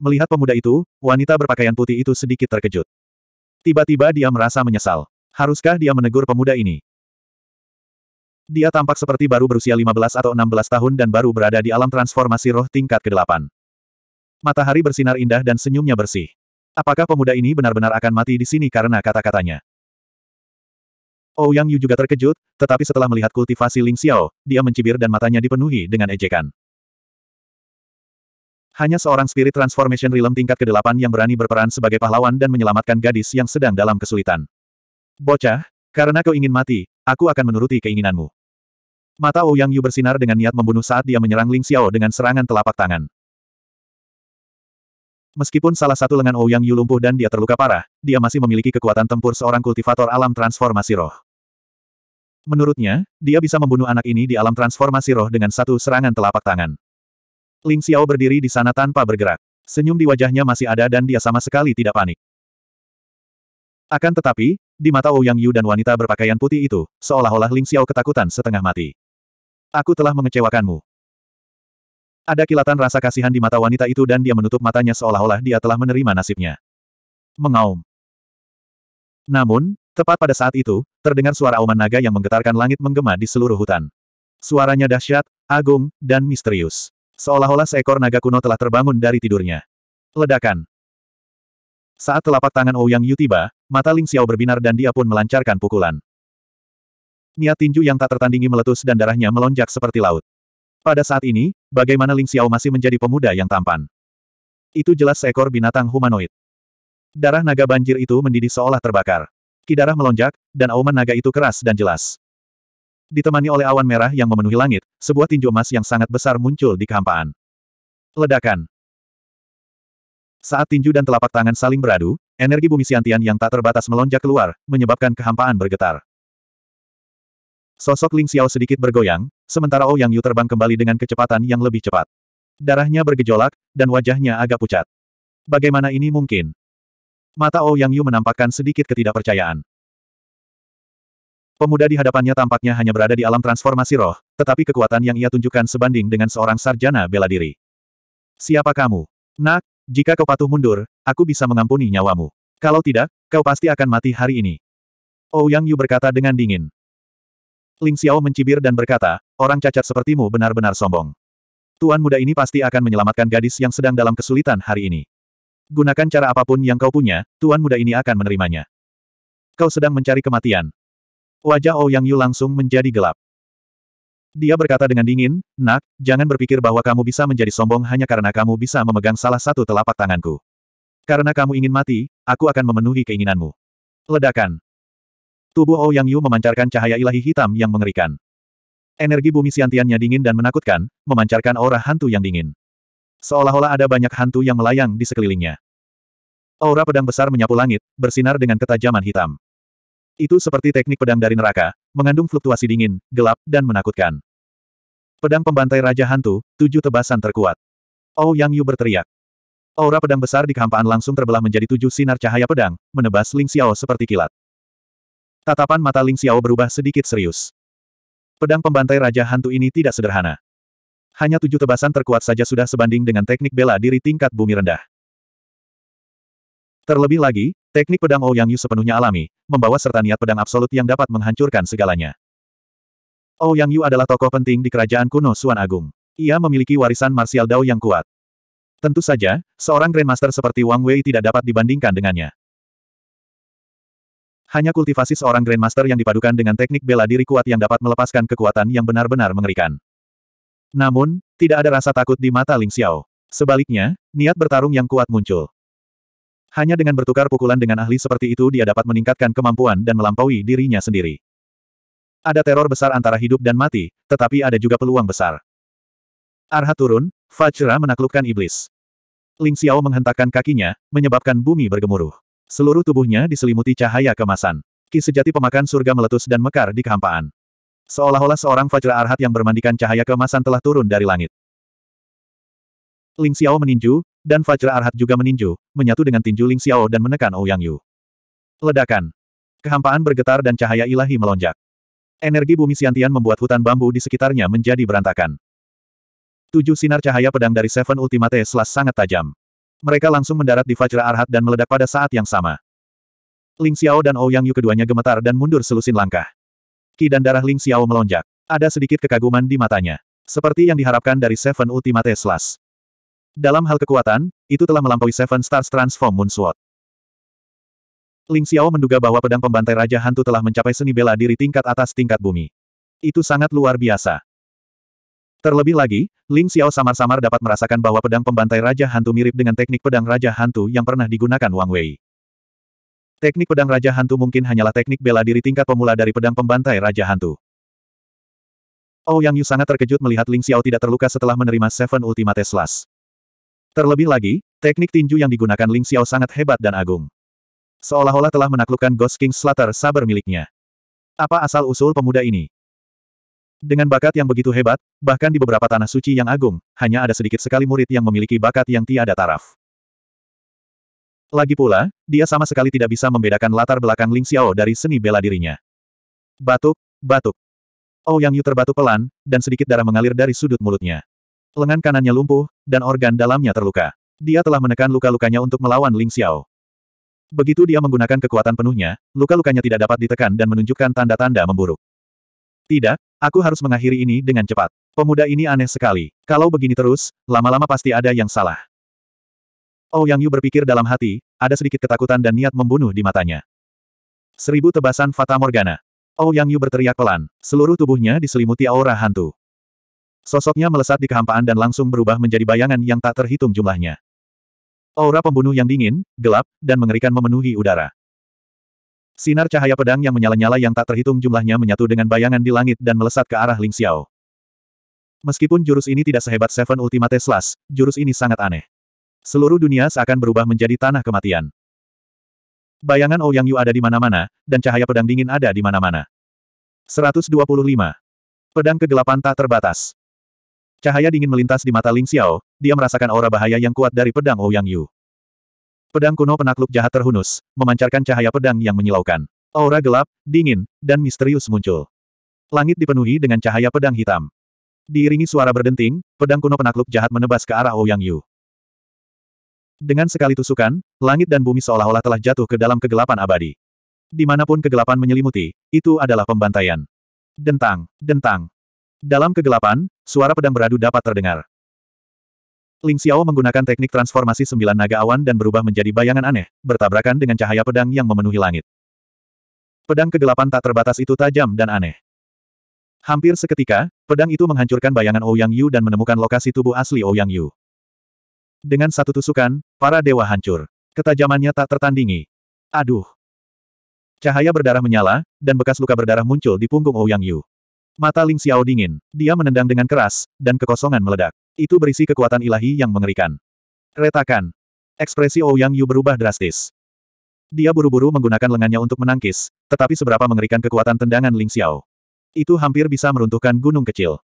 Speaker 1: Melihat pemuda itu, wanita berpakaian putih itu sedikit terkejut. Tiba-tiba dia merasa menyesal. Haruskah dia menegur pemuda ini? Dia tampak seperti baru berusia 15 atau 16 tahun dan baru berada di alam transformasi roh tingkat ke-8. Matahari bersinar indah dan senyumnya bersih. Apakah pemuda ini benar-benar akan mati di sini karena kata-katanya? Ouyang oh, Yu juga terkejut, tetapi setelah melihat kultivasi Ling Xiao, dia mencibir dan matanya dipenuhi dengan ejekan. Hanya seorang spirit transformation realm tingkat ke-8 yang berani berperan sebagai pahlawan dan menyelamatkan gadis yang sedang dalam kesulitan. Bocah, karena kau ingin mati, aku akan menuruti keinginanmu. Mata Ouyang Yu bersinar dengan niat membunuh saat dia menyerang Ling Xiao dengan serangan telapak tangan. Meskipun salah satu lengan Ouyang Yu lumpuh dan dia terluka parah, dia masih memiliki kekuatan tempur seorang kultivator alam transformasi roh. Menurutnya, dia bisa membunuh anak ini di alam transformasi roh dengan satu serangan telapak tangan. Ling Xiao berdiri di sana tanpa bergerak. Senyum di wajahnya masih ada dan dia sama sekali tidak panik. Akan tetapi, di mata Ouyang Yu dan wanita berpakaian putih itu, seolah-olah Ling Xiao ketakutan setengah mati. Aku telah mengecewakanmu. Ada kilatan rasa kasihan di mata wanita itu dan dia menutup matanya seolah-olah dia telah menerima nasibnya. Mengaum. Namun, tepat pada saat itu, terdengar suara auman naga yang menggetarkan langit menggema di seluruh hutan. Suaranya dahsyat, agung, dan misterius. Seolah-olah seekor naga kuno telah terbangun dari tidurnya. Ledakan. Saat telapak tangan Ouyang Yu tiba, mata Ling Xiao berbinar dan dia pun melancarkan pukulan. Niat tinju yang tak tertandingi meletus dan darahnya melonjak seperti laut. Pada saat ini, bagaimana Ling Xiao masih menjadi pemuda yang tampan? Itu jelas seekor binatang humanoid. Darah naga banjir itu mendidih seolah terbakar. Kidarah melonjak, dan auman naga itu keras dan jelas. Ditemani oleh awan merah yang memenuhi langit, sebuah tinju emas yang sangat besar muncul di kehampaan. Ledakan. Saat tinju dan telapak tangan saling beradu, energi bumi siantian yang tak terbatas melonjak keluar, menyebabkan kehampaan bergetar. Sosok Ling Xiao sedikit bergoyang, sementara Ouyang oh Yang Yu terbang kembali dengan kecepatan yang lebih cepat. Darahnya bergejolak, dan wajahnya agak pucat. Bagaimana ini mungkin? Mata Ouyang oh Yang Yu menampakkan sedikit ketidakpercayaan. Pemuda di hadapannya tampaknya hanya berada di alam transformasi roh, tetapi kekuatan yang ia tunjukkan sebanding dengan seorang sarjana bela diri. Siapa kamu? Nak, jika kau patuh mundur, aku bisa mengampuni nyawamu. Kalau tidak, kau pasti akan mati hari ini. Ouyang oh Yu berkata dengan dingin. Ling Xiao mencibir dan berkata, orang cacat sepertimu benar-benar sombong. Tuan muda ini pasti akan menyelamatkan gadis yang sedang dalam kesulitan hari ini. Gunakan cara apapun yang kau punya, tuan muda ini akan menerimanya. Kau sedang mencari kematian. Wajah Ouyang oh Yu langsung menjadi gelap. Dia berkata dengan dingin, Nak, jangan berpikir bahwa kamu bisa menjadi sombong hanya karena kamu bisa memegang salah satu telapak tanganku. Karena kamu ingin mati, aku akan memenuhi keinginanmu. Ledakan. Tubuh Ouyang oh Yu memancarkan cahaya ilahi hitam yang mengerikan. Energi bumi siantiannya dingin dan menakutkan, memancarkan aura hantu yang dingin. Seolah-olah ada banyak hantu yang melayang di sekelilingnya. Aura pedang besar menyapu langit, bersinar dengan ketajaman hitam. Itu seperti teknik pedang dari neraka, mengandung fluktuasi dingin, gelap, dan menakutkan. Pedang pembantai Raja Hantu, tujuh tebasan terkuat. Oh Yang Yu berteriak. Aura pedang besar di kehampaan langsung terbelah menjadi tujuh sinar cahaya pedang, menebas Ling Xiao seperti kilat. Tatapan mata Ling Xiao berubah sedikit serius. Pedang pembantai Raja Hantu ini tidak sederhana. Hanya tujuh tebasan terkuat saja sudah sebanding dengan teknik bela diri tingkat bumi rendah. Terlebih lagi, teknik pedang Ouyang Yu sepenuhnya alami, membawa serta niat pedang absolut yang dapat menghancurkan segalanya. Ouyang Yu adalah tokoh penting di kerajaan kuno Suan Agung. Ia memiliki warisan martial Dao yang kuat. Tentu saja, seorang Grandmaster seperti Wang Wei tidak dapat dibandingkan dengannya. Hanya kultivasi seorang Grandmaster yang dipadukan dengan teknik bela diri kuat yang dapat melepaskan kekuatan yang benar-benar mengerikan. Namun, tidak ada rasa takut di mata Ling Xiao. Sebaliknya, niat bertarung yang kuat muncul. Hanya dengan bertukar pukulan dengan ahli seperti itu dia dapat meningkatkan kemampuan dan melampaui dirinya sendiri. Ada teror besar antara hidup dan mati, tetapi ada juga peluang besar. Arhat turun, Fajra menaklukkan iblis. Ling Xiao menghentakkan kakinya, menyebabkan bumi bergemuruh. Seluruh tubuhnya diselimuti cahaya kemasan. Ki sejati pemakan surga meletus dan mekar di kehampaan. Seolah-olah seorang Fajra Arhat yang bermandikan cahaya kemasan telah turun dari langit. Ling Xiao meninju, dan Fajra Arhat juga meninju, menyatu dengan tinju Ling Xiao dan menekan Ouyang oh Yu. Ledakan. Kehampaan bergetar dan cahaya ilahi melonjak. Energi bumi Siantian membuat hutan bambu di sekitarnya menjadi berantakan. Tujuh sinar cahaya pedang dari Seven Ultimate Slash sangat tajam. Mereka langsung mendarat di Fajra Arhat dan meledak pada saat yang sama. Ling Xiao dan Ouyang Yu keduanya gemetar dan mundur selusin langkah. Ki dan darah Ling Xiao melonjak. Ada sedikit kekaguman di matanya. Seperti yang diharapkan dari Seven Ultimate Slash. Dalam hal kekuatan, itu telah melampaui Seven Stars Transform Moon Sword. Ling Xiao menduga bahwa pedang pembantai Raja Hantu telah mencapai seni bela diri tingkat atas tingkat bumi. Itu sangat luar biasa. Terlebih lagi, Ling Xiao samar-samar dapat merasakan bahwa pedang pembantai Raja Hantu mirip dengan teknik pedang Raja Hantu yang pernah digunakan Wang Wei. Teknik pedang Raja Hantu mungkin hanyalah teknik bela diri tingkat pemula dari pedang pembantai Raja Hantu. Oh Yang Yu sangat terkejut melihat Ling Xiao tidak terluka setelah menerima Seven Ultimate Slash. Terlebih lagi, teknik tinju yang digunakan Ling Xiao sangat hebat dan agung. Seolah-olah telah menaklukkan Ghost King Slater saber miliknya. Apa asal-usul pemuda ini? Dengan bakat yang begitu hebat, bahkan di beberapa tanah suci yang agung, hanya ada sedikit sekali murid yang memiliki bakat yang tiada taraf. Lagi pula, dia sama sekali tidak bisa membedakan latar belakang Ling Xiao dari seni bela dirinya. Batuk, batuk. Oh Yang Yu terbatuk pelan, dan sedikit darah mengalir dari sudut mulutnya. Lengan kanannya lumpuh, dan organ dalamnya terluka. Dia telah menekan luka-lukanya untuk melawan Ling Xiao. Begitu dia menggunakan kekuatan penuhnya, luka-lukanya tidak dapat ditekan dan menunjukkan tanda-tanda memburuk. Tidak, aku harus mengakhiri ini dengan cepat. Pemuda ini aneh sekali. Kalau begini terus, lama-lama pasti ada yang salah. Oh Yang Yu berpikir dalam hati, ada sedikit ketakutan dan niat membunuh di matanya. Seribu tebasan Fata Morgana. Oh Yang Yu berteriak pelan, seluruh tubuhnya diselimuti aura hantu. Sosoknya melesat di kehampaan dan langsung berubah menjadi bayangan yang tak terhitung jumlahnya. Aura pembunuh yang dingin, gelap, dan mengerikan memenuhi udara. Sinar cahaya pedang yang menyala-nyala yang tak terhitung jumlahnya menyatu dengan bayangan di langit dan melesat ke arah Ling Xiao. Meskipun jurus ini tidak sehebat Seven Ultimate Slash, jurus ini sangat aneh. Seluruh dunia seakan berubah menjadi tanah kematian. Bayangan Ouyang oh Yu ada di mana-mana, dan cahaya pedang dingin ada di mana-mana. 125. Pedang kegelapan tak terbatas. Cahaya dingin melintas di mata Ling Xiao, dia merasakan aura bahaya yang kuat dari pedang Ouyang oh Yu. Pedang kuno penakluk jahat terhunus, memancarkan cahaya pedang yang menyilaukan. Aura gelap, dingin, dan misterius muncul. Langit dipenuhi dengan cahaya pedang hitam. Diiringi suara berdenting, pedang kuno penakluk jahat menebas ke arah Ouyang Yu. Dengan sekali tusukan, langit dan bumi seolah-olah telah jatuh ke dalam kegelapan abadi. Dimanapun kegelapan menyelimuti, itu adalah pembantaian. Dentang, dentang. Dalam kegelapan, suara pedang beradu dapat terdengar. Ling Xiao menggunakan teknik transformasi sembilan naga awan dan berubah menjadi bayangan aneh, bertabrakan dengan cahaya pedang yang memenuhi langit. Pedang kegelapan tak terbatas itu tajam dan aneh. Hampir seketika, pedang itu menghancurkan bayangan Ouyang oh Yu dan menemukan lokasi tubuh asli Ouyang oh Yu. Dengan satu tusukan, para dewa hancur. Ketajamannya tak tertandingi. Aduh! Cahaya berdarah menyala, dan bekas luka berdarah muncul di punggung Ouyang oh Yu. Mata Ling Xiao dingin, dia menendang dengan keras, dan kekosongan meledak. Itu berisi kekuatan ilahi yang mengerikan. Retakan. Ekspresi Ouyang oh Yu berubah drastis. Dia buru-buru menggunakan lengannya untuk menangkis, tetapi seberapa mengerikan kekuatan tendangan Ling Xiao. Itu hampir bisa meruntuhkan gunung kecil.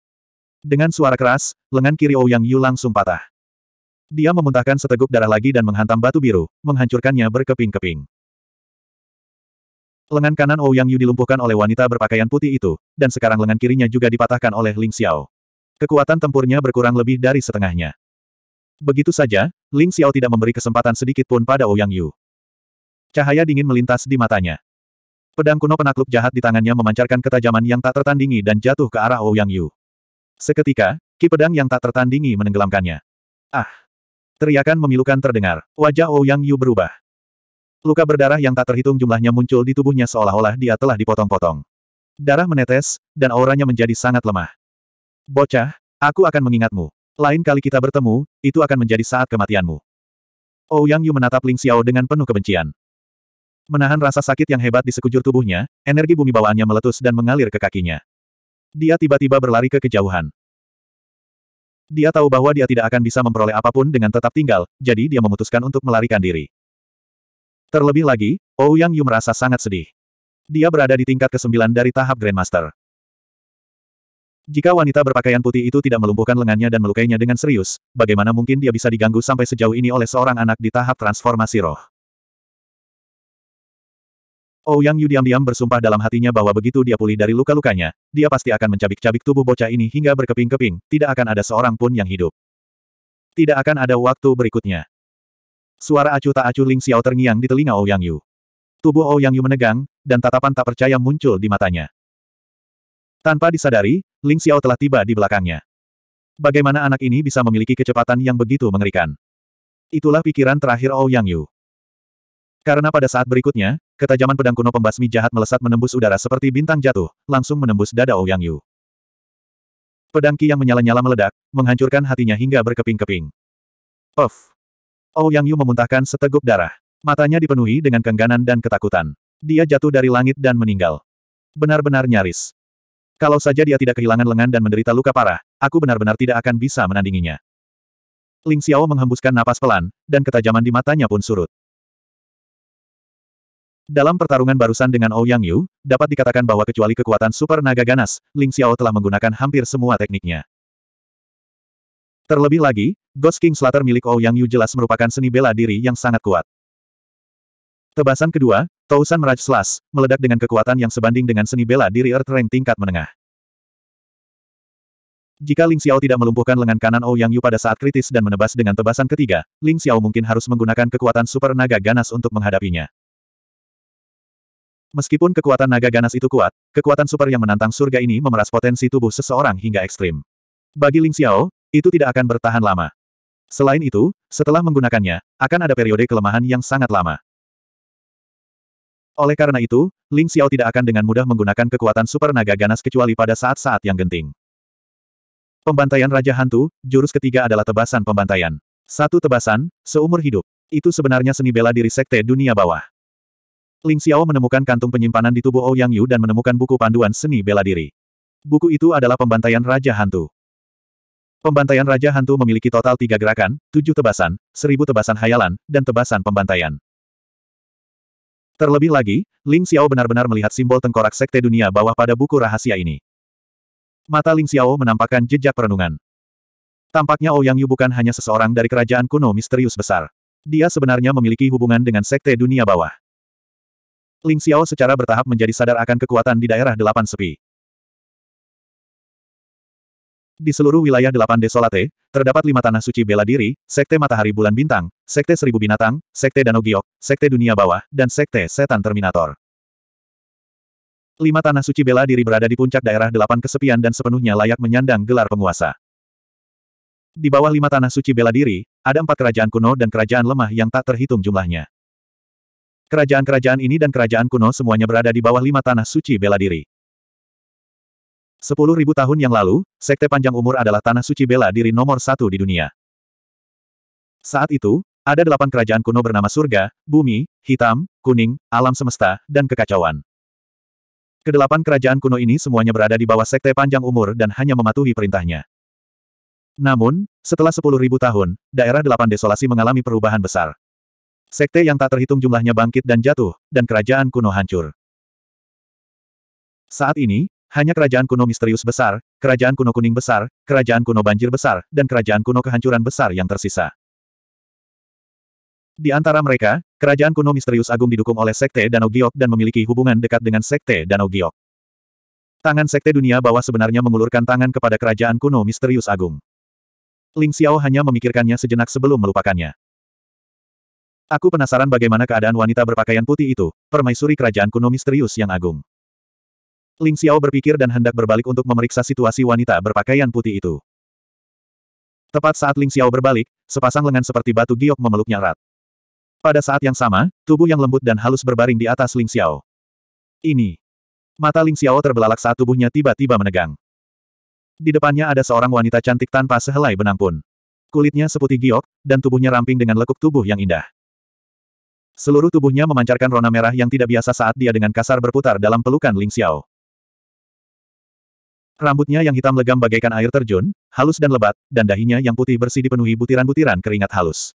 Speaker 1: Dengan suara keras, lengan kiri Ouyang oh Yu langsung patah. Dia memuntahkan seteguk darah lagi dan menghantam batu biru, menghancurkannya berkeping-keping. Lengan kanan Ouyang oh Yu dilumpuhkan oleh wanita berpakaian putih itu, dan sekarang lengan kirinya juga dipatahkan oleh Ling Xiao. Kekuatan tempurnya berkurang lebih dari setengahnya. Begitu saja, Ling Xiao tidak memberi kesempatan sedikit pun pada Ouyang Yu. Cahaya dingin melintas di matanya. Pedang kuno penakluk jahat di tangannya memancarkan ketajaman yang tak tertandingi dan jatuh ke arah Ouyang Yu. Seketika, ki pedang yang tak tertandingi menenggelamkannya. Ah! Teriakan memilukan terdengar. Wajah Ouyang Yu berubah. Luka berdarah yang tak terhitung jumlahnya muncul di tubuhnya seolah-olah dia telah dipotong-potong. Darah menetes, dan auranya menjadi sangat lemah. Bocah, aku akan mengingatmu. Lain kali kita bertemu, itu akan menjadi saat kematianmu. Ouyang oh, Yu menatap Ling Xiao dengan penuh kebencian. Menahan rasa sakit yang hebat di sekujur tubuhnya, energi bumi bawaannya meletus dan mengalir ke kakinya. Dia tiba-tiba berlari ke kejauhan. Dia tahu bahwa dia tidak akan bisa memperoleh apapun dengan tetap tinggal, jadi dia memutuskan untuk melarikan diri. Terlebih lagi, Ouyang oh, Yu merasa sangat sedih. Dia berada di tingkat ke-9 dari tahap Grandmaster. Jika wanita berpakaian putih itu tidak melumpuhkan lengannya dan melukainya dengan serius, bagaimana mungkin dia bisa diganggu sampai sejauh ini oleh seorang anak di tahap transformasi roh? Ouyang oh, Yu diam-diam bersumpah dalam hatinya bahwa begitu dia pulih dari luka-lukanya, dia pasti akan mencabik-cabik tubuh bocah ini hingga berkeping-keping, tidak akan ada seorang pun yang hidup. Tidak akan ada waktu berikutnya. Suara acuh tak acuh Ling Xiao terngiang di telinga Ouyang oh Yu. Tubuh Ouyang oh Yu menegang, dan tatapan tak percaya muncul di matanya. Tanpa disadari, Ling Xiao telah tiba di belakangnya. Bagaimana anak ini bisa memiliki kecepatan yang begitu mengerikan? Itulah pikiran terakhir Ouyang Yang Yu. Karena pada saat berikutnya, ketajaman pedang kuno pembasmi jahat melesat menembus udara seperti bintang jatuh, langsung menembus dada Ouyang Yang Yu. Pedang Ki yang menyala-nyala meledak, menghancurkan hatinya hingga berkeping-keping. Of! Ouyang Yang Yu memuntahkan seteguk darah. Matanya dipenuhi dengan kengganan dan ketakutan. Dia jatuh dari langit dan meninggal. Benar-benar nyaris. Kalau saja dia tidak kehilangan lengan dan menderita luka parah, aku benar-benar tidak akan bisa menandinginya. Ling Xiao menghembuskan napas pelan, dan ketajaman di matanya pun surut. Dalam pertarungan barusan dengan Ouyang Yu, dapat dikatakan bahwa kecuali kekuatan super naga ganas, Ling Xiao telah menggunakan hampir semua tekniknya. Terlebih lagi, Ghost King Slater milik Ouyang Yu jelas merupakan seni bela diri yang sangat kuat. Tebasan kedua, Tausan Mirage Slash, meledak dengan kekuatan yang sebanding dengan seni bela diri Earth Rank tingkat menengah. Jika Ling Xiao tidak melumpuhkan lengan kanan Ou oh Yang Yu pada saat kritis dan menebas dengan tebasan ketiga, Ling Xiao mungkin harus menggunakan kekuatan super naga ganas untuk menghadapinya. Meskipun kekuatan naga ganas itu kuat, kekuatan super yang menantang surga ini memeras potensi tubuh seseorang hingga ekstrim. Bagi Ling Xiao, itu tidak akan bertahan lama. Selain itu, setelah menggunakannya, akan ada periode kelemahan yang sangat lama. Oleh karena itu, Ling Xiao tidak akan dengan mudah menggunakan kekuatan super naga ganas kecuali pada saat-saat yang genting. Pembantaian Raja Hantu, jurus ketiga adalah tebasan pembantaian. Satu tebasan, seumur hidup. Itu sebenarnya seni bela diri sekte dunia bawah. Ling Xiao menemukan kantung penyimpanan di tubuh Ouyang Yu dan menemukan buku panduan seni bela diri. Buku itu adalah pembantaian Raja Hantu. Pembantaian Raja Hantu memiliki total tiga gerakan, tujuh tebasan, seribu tebasan hayalan, dan tebasan pembantaian. Terlebih lagi, Ling Xiao benar-benar melihat simbol tengkorak sekte dunia bawah pada buku rahasia ini. Mata Ling Xiao menampakkan jejak perenungan. Tampaknya Ouyang oh Yu bukan hanya seseorang dari kerajaan kuno misterius besar. Dia sebenarnya memiliki hubungan dengan sekte dunia bawah. Ling Xiao secara bertahap menjadi sadar akan kekuatan di daerah delapan sepi. Di seluruh wilayah delapan desolate, terdapat lima tanah suci bela diri, Sekte Matahari Bulan Bintang, Sekte Seribu Binatang, Sekte Danau Giok, Sekte Dunia Bawah, dan Sekte Setan Terminator. Lima tanah suci bela diri berada di puncak daerah delapan kesepian dan sepenuhnya layak menyandang gelar penguasa. Di bawah lima tanah suci bela diri, ada empat kerajaan kuno dan kerajaan lemah yang tak terhitung jumlahnya. Kerajaan-kerajaan ini dan kerajaan kuno semuanya berada di bawah lima tanah suci bela diri. Sepuluh ribu tahun yang lalu, Sekte Panjang Umur adalah tanah suci bela diri nomor satu di dunia. Saat itu, ada delapan kerajaan kuno bernama surga, bumi, hitam, kuning, alam semesta, dan kekacauan. Kedelapan kerajaan kuno ini semuanya berada di bawah Sekte Panjang Umur dan hanya mematuhi perintahnya. Namun, setelah 10.000 tahun, daerah delapan desolasi mengalami perubahan besar. Sekte yang tak terhitung jumlahnya bangkit dan jatuh, dan kerajaan kuno hancur. Saat ini, hanya kerajaan kuno misterius besar, kerajaan kuno kuning besar, kerajaan kuno banjir besar, dan kerajaan kuno kehancuran besar yang tersisa. Di antara mereka, kerajaan kuno misterius agung didukung oleh Sekte Danau Giok dan memiliki hubungan dekat dengan Sekte Danau Giok. Tangan Sekte Dunia Bawah sebenarnya mengulurkan tangan kepada kerajaan kuno misterius agung. Ling Xiao hanya memikirkannya sejenak sebelum melupakannya. Aku penasaran bagaimana keadaan wanita berpakaian putih itu, permaisuri kerajaan kuno misterius yang agung. Ling Xiao berpikir dan hendak berbalik untuk memeriksa situasi wanita berpakaian putih itu. Tepat saat Ling Xiao berbalik, sepasang lengan seperti batu giok memeluknya erat. Pada saat yang sama, tubuh yang lembut dan halus berbaring di atas Ling Xiao. Ini. Mata Ling Xiao terbelalak saat tubuhnya tiba-tiba menegang. Di depannya ada seorang wanita cantik tanpa sehelai benang pun. Kulitnya seputih giok, dan tubuhnya ramping dengan lekuk tubuh yang indah. Seluruh tubuhnya memancarkan rona merah yang tidak biasa saat dia dengan kasar berputar dalam pelukan Ling Xiao. Rambutnya yang hitam legam bagaikan air terjun, halus dan lebat, dan dahinya yang putih bersih dipenuhi butiran-butiran keringat halus.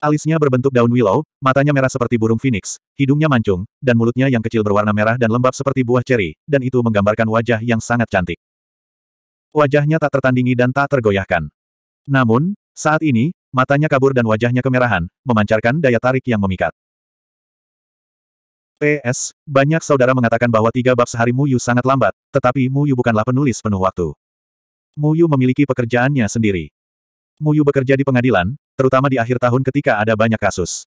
Speaker 1: Alisnya berbentuk daun willow, matanya merah seperti burung phoenix, hidungnya mancung, dan mulutnya yang kecil berwarna merah dan lembab seperti buah ceri, dan itu menggambarkan wajah yang sangat cantik. Wajahnya tak tertandingi dan tak tergoyahkan. Namun, saat ini, matanya kabur dan wajahnya kemerahan, memancarkan daya tarik yang memikat. PS, banyak saudara mengatakan bahwa tiga bab sehari Mu Yu sangat lambat, tetapi Mu Yu bukanlah penulis penuh waktu. Mu Yu memiliki pekerjaannya sendiri. Mu Yu bekerja di pengadilan, terutama di akhir tahun ketika ada banyak kasus.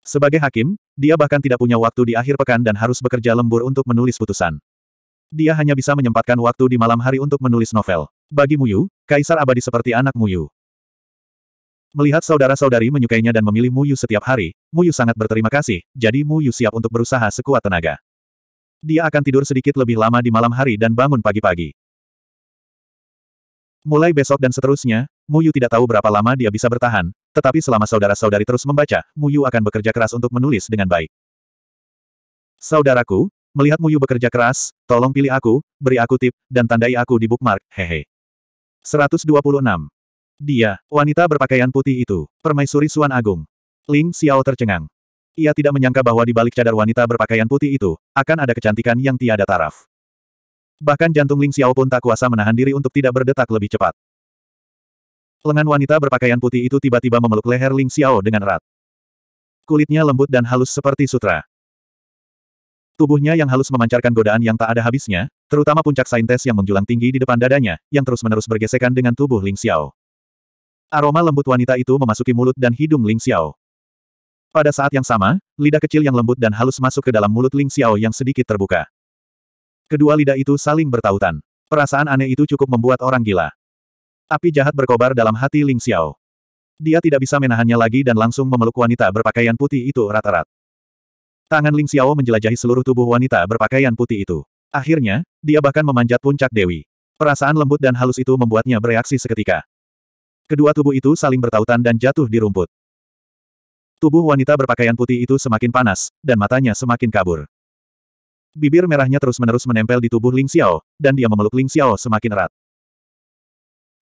Speaker 1: Sebagai hakim, dia bahkan tidak punya waktu di akhir pekan dan harus bekerja lembur untuk menulis putusan. Dia hanya bisa menyempatkan waktu di malam hari untuk menulis novel. Bagi Mu Yu, Kaisar Abadi seperti anak Mu Yu. Melihat saudara-saudari menyukainya dan memilih Muyu setiap hari, Muyu sangat berterima kasih, jadi Muyu siap untuk berusaha sekuat tenaga. Dia akan tidur sedikit lebih lama di malam hari dan bangun pagi-pagi. Mulai besok dan seterusnya, Muyu tidak tahu berapa lama dia bisa bertahan, tetapi selama saudara-saudari terus membaca, Muyu akan bekerja keras untuk menulis dengan baik. Saudaraku, melihat Muyu bekerja keras, tolong pilih aku, beri aku tip, dan tandai aku di bookmark, hehe. 126. Dia, wanita berpakaian putih itu, permaisuri Suan Agung. Ling Xiao tercengang. Ia tidak menyangka bahwa di balik cadar wanita berpakaian putih itu, akan ada kecantikan yang tiada taraf. Bahkan jantung Ling Xiao pun tak kuasa menahan diri untuk tidak berdetak lebih cepat. Lengan wanita berpakaian putih itu tiba-tiba memeluk leher Ling Xiao dengan erat. Kulitnya lembut dan halus seperti sutra. Tubuhnya yang halus memancarkan godaan yang tak ada habisnya, terutama puncak saintes yang menjulang tinggi di depan dadanya, yang terus-menerus bergesekan dengan tubuh Ling Xiao. Aroma lembut wanita itu memasuki mulut dan hidung Ling Xiao. Pada saat yang sama, lidah kecil yang lembut dan halus masuk ke dalam mulut Ling Xiao yang sedikit terbuka. Kedua lidah itu saling bertautan. Perasaan aneh itu cukup membuat orang gila. Api jahat berkobar dalam hati Ling Xiao. Dia tidak bisa menahannya lagi dan langsung memeluk wanita berpakaian putih itu erat-erat. Tangan Ling Xiao menjelajahi seluruh tubuh wanita berpakaian putih itu. Akhirnya, dia bahkan memanjat puncak Dewi. Perasaan lembut dan halus itu membuatnya bereaksi seketika. Kedua tubuh itu saling bertautan dan jatuh di rumput. Tubuh wanita berpakaian putih itu semakin panas, dan matanya semakin kabur. Bibir merahnya terus-menerus menempel di tubuh Ling Xiao, dan dia memeluk Ling Xiao semakin erat.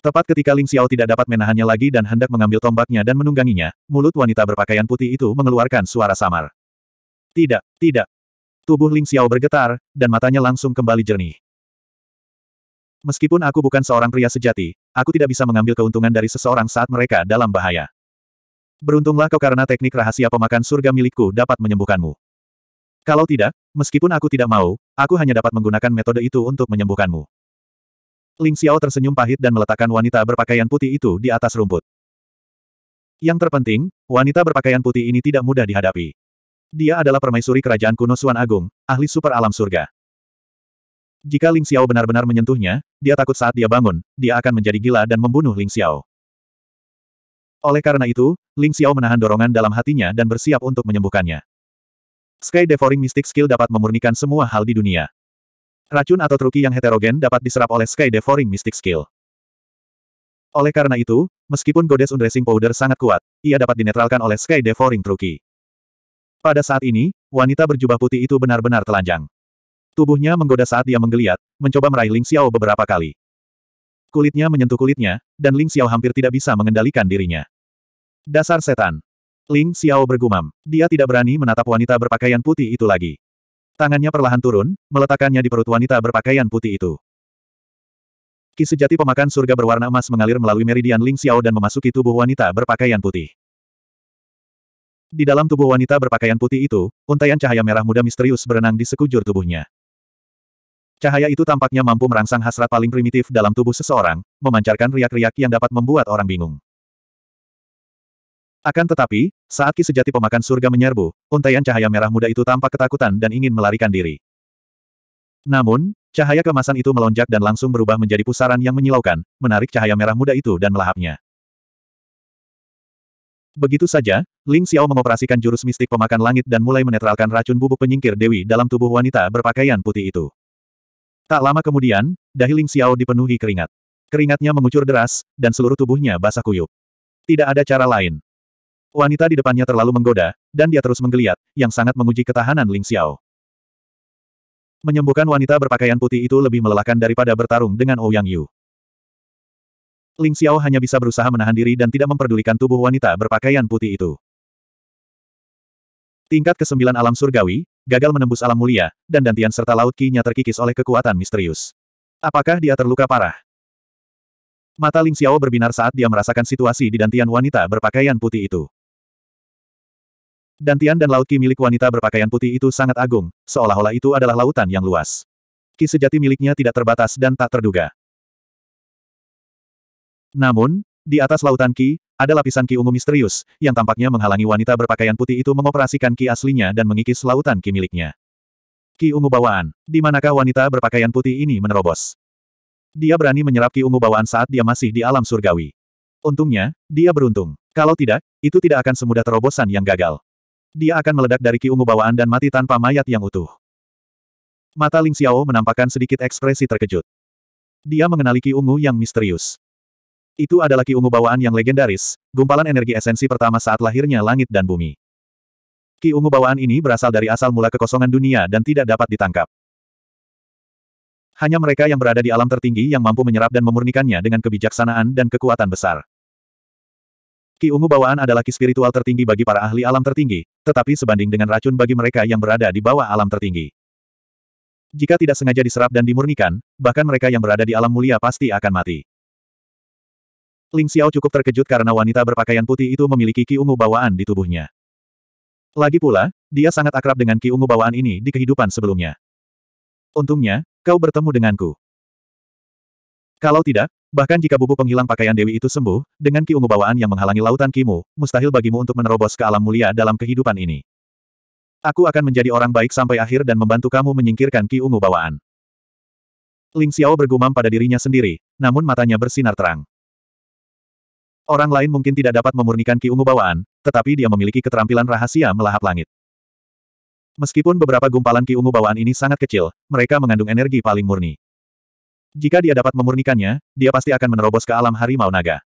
Speaker 1: Tepat ketika Ling Xiao tidak dapat menahannya lagi dan hendak mengambil tombaknya dan menungganginya, mulut wanita berpakaian putih itu mengeluarkan suara samar. Tidak, tidak. Tubuh Ling Xiao bergetar, dan matanya langsung kembali jernih. Meskipun aku bukan seorang pria sejati, aku tidak bisa mengambil keuntungan dari seseorang saat mereka dalam bahaya. Beruntunglah kau karena teknik rahasia pemakan surga milikku dapat menyembuhkanmu. Kalau tidak, meskipun aku tidak mau, aku hanya dapat menggunakan metode itu untuk menyembuhkanmu. Ling Xiao tersenyum pahit dan meletakkan wanita berpakaian putih itu di atas rumput. Yang terpenting, wanita berpakaian putih ini tidak mudah dihadapi. Dia adalah permaisuri kerajaan kuno Suan Agung, ahli super alam surga. Jika Ling Xiao benar-benar menyentuhnya, dia takut saat dia bangun, dia akan menjadi gila dan membunuh Ling Xiao. Oleh karena itu, Ling Xiao menahan dorongan dalam hatinya dan bersiap untuk menyembuhkannya. Sky Devouring Mystic Skill dapat memurnikan semua hal di dunia. Racun atau truki yang heterogen dapat diserap oleh Sky Devouring Mystic Skill. Oleh karena itu, meskipun Goddess Undressing Powder sangat kuat, ia dapat dinetralkan oleh Sky Devouring Truki. Pada saat ini, wanita berjubah putih itu benar-benar telanjang. Tubuhnya menggoda saat dia menggeliat, mencoba meraih Ling Xiao beberapa kali. Kulitnya menyentuh kulitnya, dan Ling Xiao hampir tidak bisa mengendalikan dirinya. Dasar setan. Ling Xiao bergumam. Dia tidak berani menatap wanita berpakaian putih itu lagi. Tangannya perlahan turun, meletakkannya di perut wanita berpakaian putih itu. Ki sejati pemakan surga berwarna emas mengalir melalui meridian Ling Xiao dan memasuki tubuh wanita berpakaian putih. Di dalam tubuh wanita berpakaian putih itu, untaian cahaya merah muda misterius berenang di sekujur tubuhnya. Cahaya itu tampaknya mampu merangsang hasrat paling primitif dalam tubuh seseorang, memancarkan riak-riak yang dapat membuat orang bingung. Akan tetapi, saat ki sejati pemakan surga menyerbu, untaian cahaya merah muda itu tampak ketakutan dan ingin melarikan diri. Namun, cahaya kemasan itu melonjak dan langsung berubah menjadi pusaran yang menyilaukan, menarik cahaya merah muda itu dan melahapnya. Begitu saja, Ling Xiao mengoperasikan jurus mistik pemakan langit dan mulai menetralkan racun bubuk penyingkir dewi dalam tubuh wanita berpakaian putih itu. Tak lama kemudian, dahi Ling Xiao dipenuhi keringat. Keringatnya mengucur deras, dan seluruh tubuhnya basah kuyup. Tidak ada cara lain. Wanita di depannya terlalu menggoda, dan dia terus menggeliat, yang sangat menguji ketahanan Ling Xiao. Menyembuhkan wanita berpakaian putih itu lebih melelahkan daripada bertarung dengan Ouyang Yu. Ling Xiao hanya bisa berusaha menahan diri dan tidak memperdulikan tubuh wanita berpakaian putih itu. Tingkat ke-9 alam surgawi, gagal menembus alam mulia, dan dantian serta laut kinya terkikis oleh kekuatan misterius. Apakah dia terluka parah? Mata Ling Xiao berbinar saat dia merasakan situasi di dantian wanita berpakaian putih itu. Dantian dan laut ki milik wanita berpakaian putih itu sangat agung, seolah-olah itu adalah lautan yang luas. Ki sejati miliknya tidak terbatas dan tak terduga. Namun, di atas lautan ki, ada lapisan ki ungu misterius, yang tampaknya menghalangi wanita berpakaian putih itu mengoperasikan ki aslinya dan mengikis lautan ki miliknya. Ki ungu bawaan, di manakah wanita berpakaian putih ini menerobos? Dia berani menyerap ki ungu bawaan saat dia masih di alam surgawi. Untungnya, dia beruntung. Kalau tidak, itu tidak akan semudah terobosan yang gagal. Dia akan meledak dari ki ungu bawaan dan mati tanpa mayat yang utuh. Mata Ling Xiao menampakkan sedikit ekspresi terkejut. Dia mengenali ki ungu yang misterius. Itu adalah ki ungu bawaan yang legendaris, gumpalan energi esensi pertama saat lahirnya langit dan bumi. Ki ungu bawaan ini berasal dari asal mula kekosongan dunia dan tidak dapat ditangkap. Hanya mereka yang berada di alam tertinggi yang mampu menyerap dan memurnikannya dengan kebijaksanaan dan kekuatan besar. Ki ungu bawaan adalah ki spiritual tertinggi bagi para ahli alam tertinggi, tetapi sebanding dengan racun bagi mereka yang berada di bawah alam tertinggi. Jika tidak sengaja diserap dan dimurnikan, bahkan mereka yang berada di alam mulia pasti akan mati. Ling Xiao cukup terkejut karena wanita berpakaian putih itu memiliki ki ungu bawaan di tubuhnya. Lagi pula, dia sangat akrab dengan ki ungu bawaan ini di kehidupan sebelumnya. Untungnya, kau bertemu denganku. Kalau tidak, bahkan jika bubuk penghilang pakaian Dewi itu sembuh, dengan ki ungu bawaan yang menghalangi lautan kimu, mustahil bagimu untuk menerobos ke alam mulia dalam kehidupan ini. Aku akan menjadi orang baik sampai akhir dan membantu kamu menyingkirkan ki ungu bawaan. Ling Xiao bergumam pada dirinya sendiri, namun matanya bersinar terang. Orang lain mungkin tidak dapat memurnikan ki ungu bawaan, tetapi dia memiliki keterampilan rahasia melahap langit. Meskipun beberapa gumpalan ki ungu bawaan ini sangat kecil, mereka mengandung energi paling murni. Jika dia dapat memurnikannya, dia pasti akan menerobos ke alam harimau naga.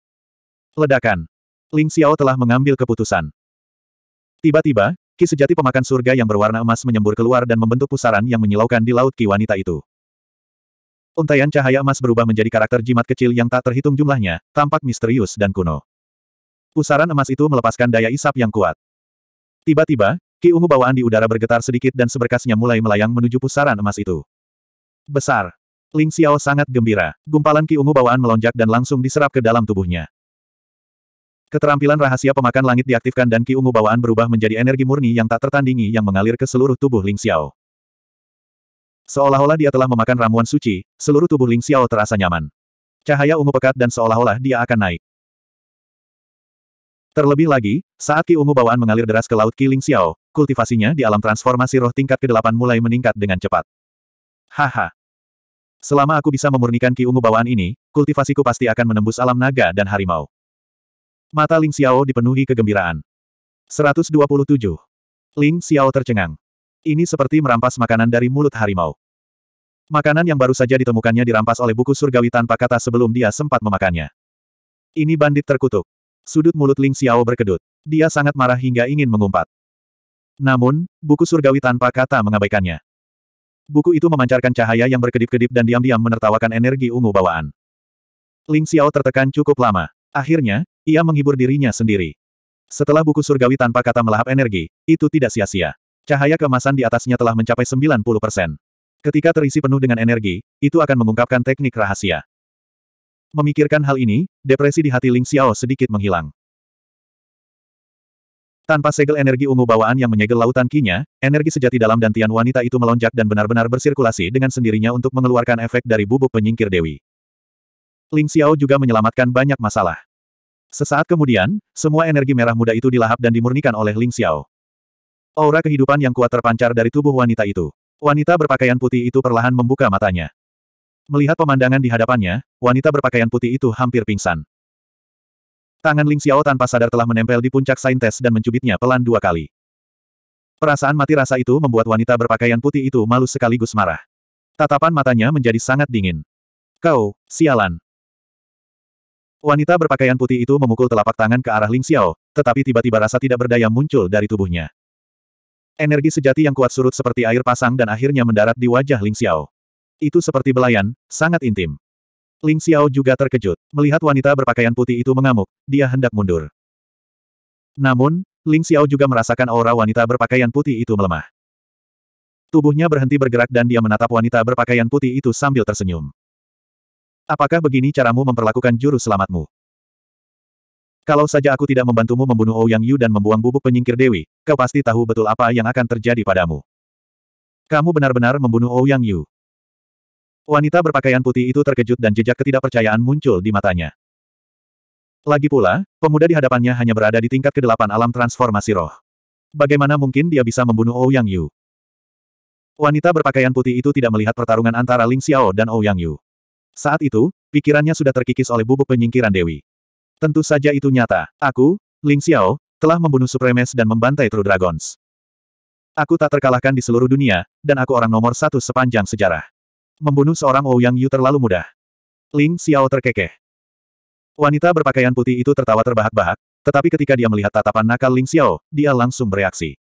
Speaker 1: Ledakan. Ling Xiao telah mengambil keputusan. Tiba-tiba, ki sejati pemakan surga yang berwarna emas menyembur keluar dan membentuk pusaran yang menyilaukan di laut ki wanita itu. Untaian cahaya emas berubah menjadi karakter jimat kecil yang tak terhitung jumlahnya, tampak misterius dan kuno. Pusaran emas itu melepaskan daya isap yang kuat. Tiba-tiba, ki ungu bawaan di udara bergetar sedikit dan seberkasnya mulai melayang menuju pusaran emas itu. Besar. Ling Xiao sangat gembira. Gumpalan ki ungu bawaan melonjak dan langsung diserap ke dalam tubuhnya. Keterampilan rahasia pemakan langit diaktifkan dan ki ungu bawaan berubah menjadi energi murni yang tak tertandingi yang mengalir ke seluruh tubuh Ling Xiao. Seolah-olah dia telah memakan ramuan suci, seluruh tubuh Ling Xiao terasa nyaman. Cahaya ungu pekat dan seolah-olah dia akan naik. Terlebih lagi, saat ki ungu bawaan mengalir deras ke laut ki Ling Xiao, kultivasinya di alam transformasi roh tingkat ke-8 mulai meningkat dengan cepat. Haha. Selama aku bisa memurnikan ki ungu bawaan ini, kultivasiku pasti akan menembus alam naga dan harimau. Mata Ling Xiao dipenuhi kegembiraan. 127. Ling Xiao tercengang. Ini seperti merampas makanan dari mulut harimau. Makanan yang baru saja ditemukannya dirampas oleh buku surgawi tanpa kata sebelum dia sempat memakannya. Ini bandit terkutuk. Sudut mulut Ling Xiao berkedut. Dia sangat marah hingga ingin mengumpat. Namun, buku surgawi tanpa kata mengabaikannya. Buku itu memancarkan cahaya yang berkedip-kedip dan diam-diam menertawakan energi ungu bawaan. Ling Xiao tertekan cukup lama. Akhirnya, ia menghibur dirinya sendiri. Setelah buku surgawi tanpa kata melahap energi, itu tidak sia-sia. Cahaya kemasan di atasnya telah mencapai 90 persen. Ketika terisi penuh dengan energi, itu akan mengungkapkan teknik rahasia. Memikirkan hal ini, depresi di hati Ling Xiao sedikit menghilang. Tanpa segel energi ungu bawaan yang menyegel lautan kinya, energi sejati dalam dantian wanita itu melonjak dan benar-benar bersirkulasi dengan sendirinya untuk mengeluarkan efek dari bubuk penyingkir dewi. Ling Xiao juga menyelamatkan banyak masalah. Sesaat kemudian, semua energi merah muda itu dilahap dan dimurnikan oleh Ling Xiao. Aura kehidupan yang kuat terpancar dari tubuh wanita itu. Wanita berpakaian putih itu perlahan membuka matanya. Melihat pemandangan di hadapannya, wanita berpakaian putih itu hampir pingsan. Tangan Ling Xiao tanpa sadar telah menempel di puncak Saintes dan mencubitnya pelan dua kali. Perasaan mati rasa itu membuat wanita berpakaian putih itu malu sekaligus marah. Tatapan matanya menjadi sangat dingin. Kau, sialan. Wanita berpakaian putih itu memukul telapak tangan ke arah Ling Xiao, tetapi tiba-tiba rasa tidak berdaya muncul dari tubuhnya. Energi sejati yang kuat surut seperti air pasang dan akhirnya mendarat di wajah Ling Xiao. Itu seperti belayan, sangat intim. Ling Xiao juga terkejut. Melihat wanita berpakaian putih itu mengamuk, dia hendak mundur. Namun, Ling Xiao juga merasakan aura wanita berpakaian putih itu melemah. Tubuhnya berhenti bergerak dan dia menatap wanita berpakaian putih itu sambil tersenyum. Apakah begini caramu memperlakukan juru selamatmu? Kalau saja aku tidak membantumu membunuh Ouyang oh Yu dan membuang bubuk penyingkir Dewi, kau pasti tahu betul apa yang akan terjadi padamu. Kamu benar-benar membunuh Ouyang oh Yu. Wanita berpakaian putih itu terkejut dan jejak ketidakpercayaan muncul di matanya. Lagi pula, pemuda di hadapannya hanya berada di tingkat kedelapan alam transformasi roh. Bagaimana mungkin dia bisa membunuh Ouyang oh Yu? Wanita berpakaian putih itu tidak melihat pertarungan antara Ling Xiao dan Ouyang Yu. Saat itu, pikirannya sudah terkikis oleh bubuk penyingkiran Dewi. Tentu saja itu nyata. Aku, Ling Xiao, telah membunuh Supremes dan membantai True Dragons. Aku tak terkalahkan di seluruh dunia, dan aku orang nomor satu sepanjang sejarah. Membunuh seorang Ouyang Yu terlalu mudah. Ling Xiao terkekeh. Wanita berpakaian putih itu tertawa terbahak-bahak, tetapi ketika dia melihat tatapan nakal Ling Xiao, dia langsung bereaksi.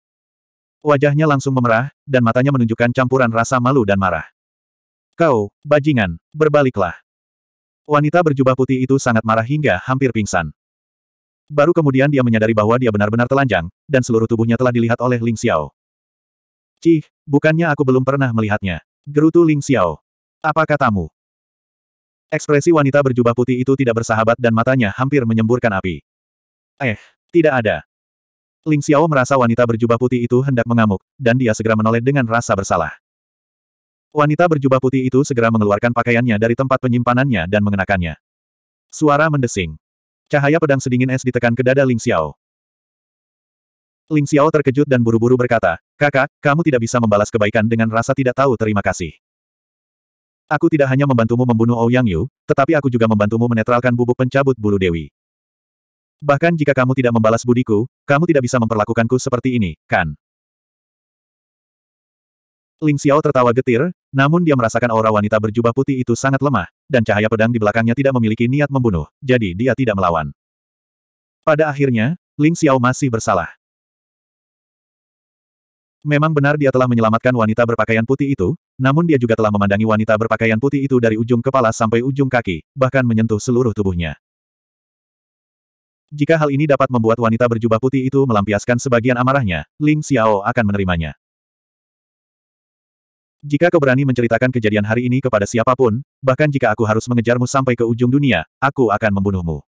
Speaker 1: Wajahnya langsung memerah, dan matanya menunjukkan campuran rasa malu dan marah. Kau, bajingan, berbaliklah. Wanita berjubah putih itu sangat marah hingga hampir pingsan. Baru kemudian dia menyadari bahwa dia benar-benar telanjang, dan seluruh tubuhnya telah dilihat oleh Ling Xiao. Cih, bukannya aku belum pernah melihatnya. Gerutu Ling Xiao. Apa katamu? Ekspresi wanita berjubah putih itu tidak bersahabat dan matanya hampir menyemburkan api. Eh, tidak ada. Ling Xiao merasa wanita berjubah putih itu hendak mengamuk, dan dia segera menoleh dengan rasa bersalah. Wanita berjubah putih itu segera mengeluarkan pakaiannya dari tempat penyimpanannya dan mengenakannya. Suara mendesing. Cahaya pedang sedingin es ditekan ke dada Ling Xiao. Ling Xiao terkejut dan buru-buru berkata, Kakak, kamu tidak bisa membalas kebaikan dengan rasa tidak tahu terima kasih. Aku tidak hanya membantumu membunuh Ouyang Yu, tetapi aku juga membantumu menetralkan bubuk pencabut bulu dewi. Bahkan jika kamu tidak membalas budiku, kamu tidak bisa memperlakukanku seperti ini, kan? Ling Xiao tertawa getir, namun dia merasakan aura wanita berjubah putih itu sangat lemah, dan cahaya pedang di belakangnya tidak memiliki niat membunuh, jadi dia tidak melawan. Pada akhirnya, Ling Xiao masih bersalah. Memang benar dia telah menyelamatkan wanita berpakaian putih itu, namun dia juga telah memandangi wanita berpakaian putih itu dari ujung kepala sampai ujung kaki, bahkan menyentuh seluruh tubuhnya. Jika hal ini dapat membuat wanita berjubah putih itu melampiaskan sebagian amarahnya, Ling Xiao akan menerimanya. Jika kau berani menceritakan kejadian hari ini kepada siapapun, bahkan jika aku harus mengejarmu sampai ke ujung dunia, aku akan membunuhmu.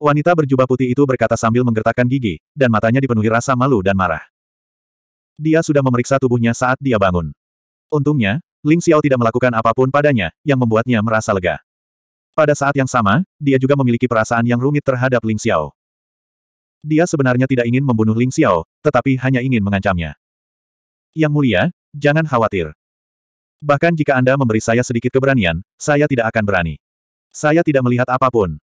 Speaker 1: Wanita berjubah putih itu berkata sambil menggertakkan gigi, dan matanya dipenuhi rasa malu dan marah. Dia sudah memeriksa tubuhnya saat dia bangun. Untungnya, Ling Xiao tidak melakukan apapun padanya, yang membuatnya merasa lega. Pada saat yang sama, dia juga memiliki perasaan yang rumit terhadap Ling Xiao. Dia sebenarnya tidak ingin membunuh Ling Xiao, tetapi hanya ingin mengancamnya. Yang mulia, jangan khawatir. Bahkan jika Anda memberi saya sedikit keberanian, saya tidak akan berani. Saya tidak melihat apapun.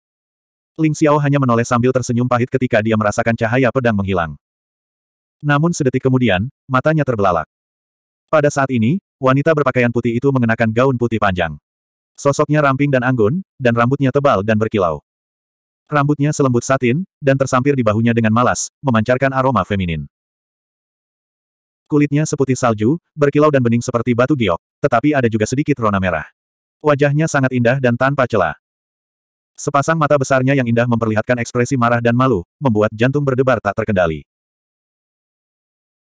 Speaker 1: Ling Xiao hanya menoleh sambil tersenyum pahit ketika dia merasakan cahaya pedang menghilang. Namun sedetik kemudian, matanya terbelalak. Pada saat ini, wanita berpakaian putih itu mengenakan gaun putih panjang. Sosoknya ramping dan anggun, dan rambutnya tebal dan berkilau. Rambutnya selembut satin, dan tersampir di bahunya dengan malas, memancarkan aroma feminin. Kulitnya seputih salju, berkilau dan bening seperti batu giok, tetapi ada juga sedikit rona merah. Wajahnya sangat indah dan tanpa celah. Sepasang mata besarnya yang indah memperlihatkan ekspresi marah dan malu, membuat jantung berdebar tak terkendali.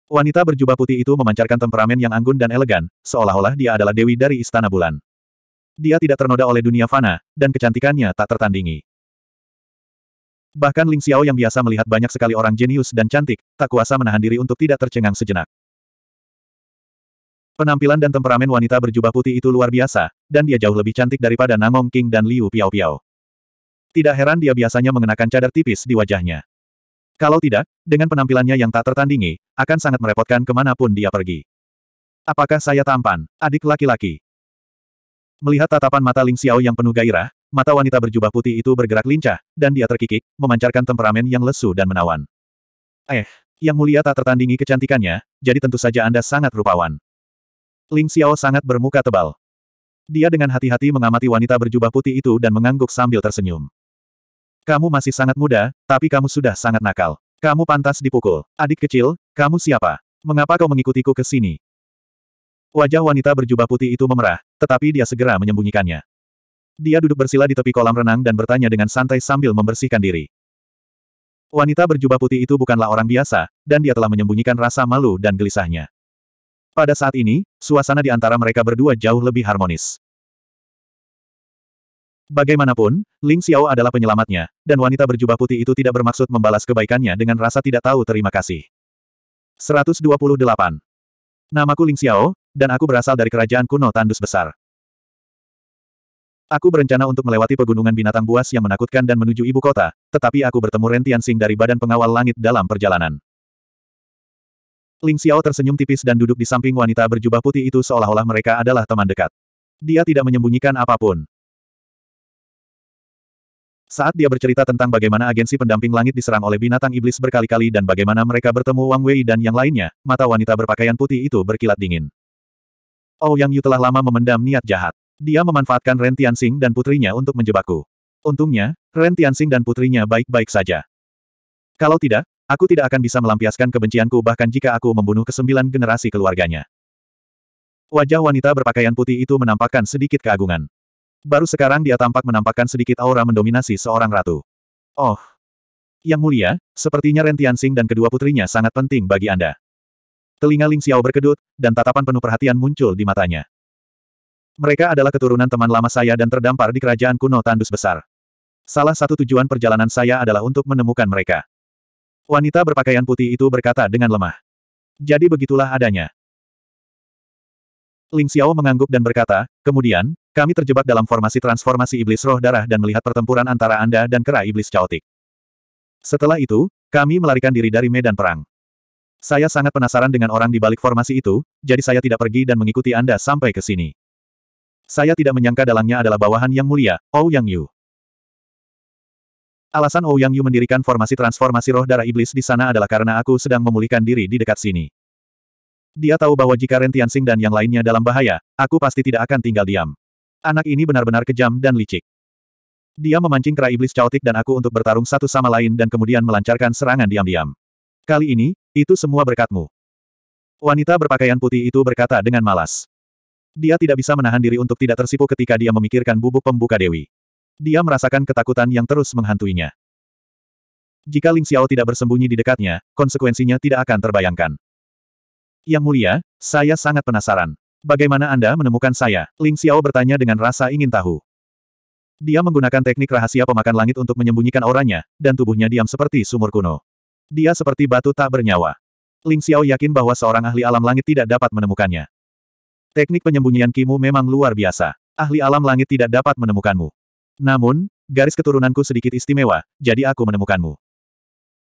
Speaker 1: Wanita berjubah putih itu memancarkan temperamen yang anggun dan elegan, seolah-olah dia adalah dewi dari Istana Bulan. Dia tidak ternoda oleh dunia fana, dan kecantikannya tak tertandingi. Bahkan Ling Xiao yang biasa melihat banyak sekali orang jenius dan cantik, tak kuasa menahan diri untuk tidak tercengang sejenak. Penampilan dan temperamen wanita berjubah putih itu luar biasa, dan dia jauh lebih cantik daripada Nangong King dan Liu Piao Piao. Tidak heran dia biasanya mengenakan cadar tipis di wajahnya. Kalau tidak, dengan penampilannya yang tak tertandingi, akan sangat merepotkan kemanapun dia pergi. Apakah saya tampan, adik laki-laki? Melihat tatapan mata Ling Xiao yang penuh gairah, mata wanita berjubah putih itu bergerak lincah, dan dia terkikik, memancarkan temperamen yang lesu dan menawan. Eh, yang mulia tak tertandingi kecantikannya, jadi tentu saja Anda sangat rupawan. Ling Xiao sangat bermuka tebal. Dia dengan hati-hati mengamati wanita berjubah putih itu dan mengangguk sambil tersenyum. Kamu masih sangat muda, tapi kamu sudah sangat nakal. Kamu pantas dipukul. Adik kecil, kamu siapa? Mengapa kau mengikutiku ke sini? Wajah wanita berjubah putih itu memerah, tetapi dia segera menyembunyikannya. Dia duduk bersila di tepi kolam renang dan bertanya dengan santai sambil membersihkan diri. Wanita berjubah putih itu bukanlah orang biasa, dan dia telah menyembunyikan rasa malu dan gelisahnya. Pada saat ini, suasana di antara mereka berdua jauh lebih harmonis. Bagaimanapun, Ling Xiao adalah penyelamatnya, dan wanita berjubah putih itu tidak bermaksud membalas kebaikannya dengan rasa tidak tahu terima kasih. 128. Namaku Ling Xiao, dan aku berasal dari kerajaan kuno Tandus Besar. Aku berencana untuk melewati pegunungan binatang buas yang menakutkan dan menuju ibu kota, tetapi aku bertemu Rentian Sing dari Badan Pengawal Langit dalam perjalanan. Ling Xiao tersenyum tipis dan duduk di samping wanita berjubah putih itu seolah-olah mereka adalah teman dekat. Dia tidak menyembunyikan apapun. Saat dia bercerita tentang bagaimana agensi pendamping langit diserang oleh binatang iblis berkali-kali dan bagaimana mereka bertemu Wang Wei dan yang lainnya, mata wanita berpakaian putih itu berkilat dingin. Oh Yang Yu telah lama memendam niat jahat. Dia memanfaatkan Ren Tianxing dan putrinya untuk menjebakku. Untungnya, Ren Tianxing dan putrinya baik-baik saja. Kalau tidak, Aku tidak akan bisa melampiaskan kebencianku bahkan jika aku membunuh kesembilan generasi keluarganya. Wajah wanita berpakaian putih itu menampakkan sedikit keagungan. Baru sekarang dia tampak menampakkan sedikit aura mendominasi seorang ratu. Oh, yang mulia, sepertinya Ren Tianxing dan kedua putrinya sangat penting bagi Anda. Telinga Ling Xiao berkedut, dan tatapan penuh perhatian muncul di matanya. Mereka adalah keturunan teman lama saya dan terdampar di kerajaan kuno Tandus Besar. Salah satu tujuan perjalanan saya adalah untuk menemukan mereka. Wanita berpakaian putih itu berkata dengan lemah. Jadi begitulah adanya. Ling Xiao mengangguk dan berkata, kemudian, kami terjebak dalam formasi transformasi iblis roh darah dan melihat pertempuran antara Anda dan kera iblis caotik. Setelah itu, kami melarikan diri dari medan perang. Saya sangat penasaran dengan orang di balik formasi itu, jadi saya tidak pergi dan mengikuti Anda sampai ke sini. Saya tidak menyangka dalangnya adalah bawahan yang mulia, Ou Yang Yu. Alasan Ouyang Yu mendirikan formasi transformasi roh darah iblis di sana adalah karena aku sedang memulihkan diri di dekat sini. Dia tahu bahwa jika Ren Tianxing dan yang lainnya dalam bahaya, aku pasti tidak akan tinggal diam. Anak ini benar-benar kejam dan licik. Dia memancing kera iblis caotik dan aku untuk bertarung satu sama lain dan kemudian melancarkan serangan diam-diam. Kali ini, itu semua berkatmu. Wanita berpakaian putih itu berkata dengan malas. Dia tidak bisa menahan diri untuk tidak tersipu ketika dia memikirkan bubuk pembuka Dewi. Dia merasakan ketakutan yang terus menghantuinya. Jika Ling Xiao tidak bersembunyi di dekatnya, konsekuensinya tidak akan terbayangkan. Yang mulia, saya sangat penasaran. Bagaimana Anda menemukan saya? Ling Xiao bertanya dengan rasa ingin tahu. Dia menggunakan teknik rahasia pemakan langit untuk menyembunyikan auranya, dan tubuhnya diam seperti sumur kuno. Dia seperti batu tak bernyawa. Ling Xiao yakin bahwa seorang ahli alam langit tidak dapat menemukannya. Teknik penyembunyian Kimu memang luar biasa. Ahli alam langit tidak dapat menemukanmu. Namun, garis keturunanku sedikit istimewa, jadi aku menemukanmu.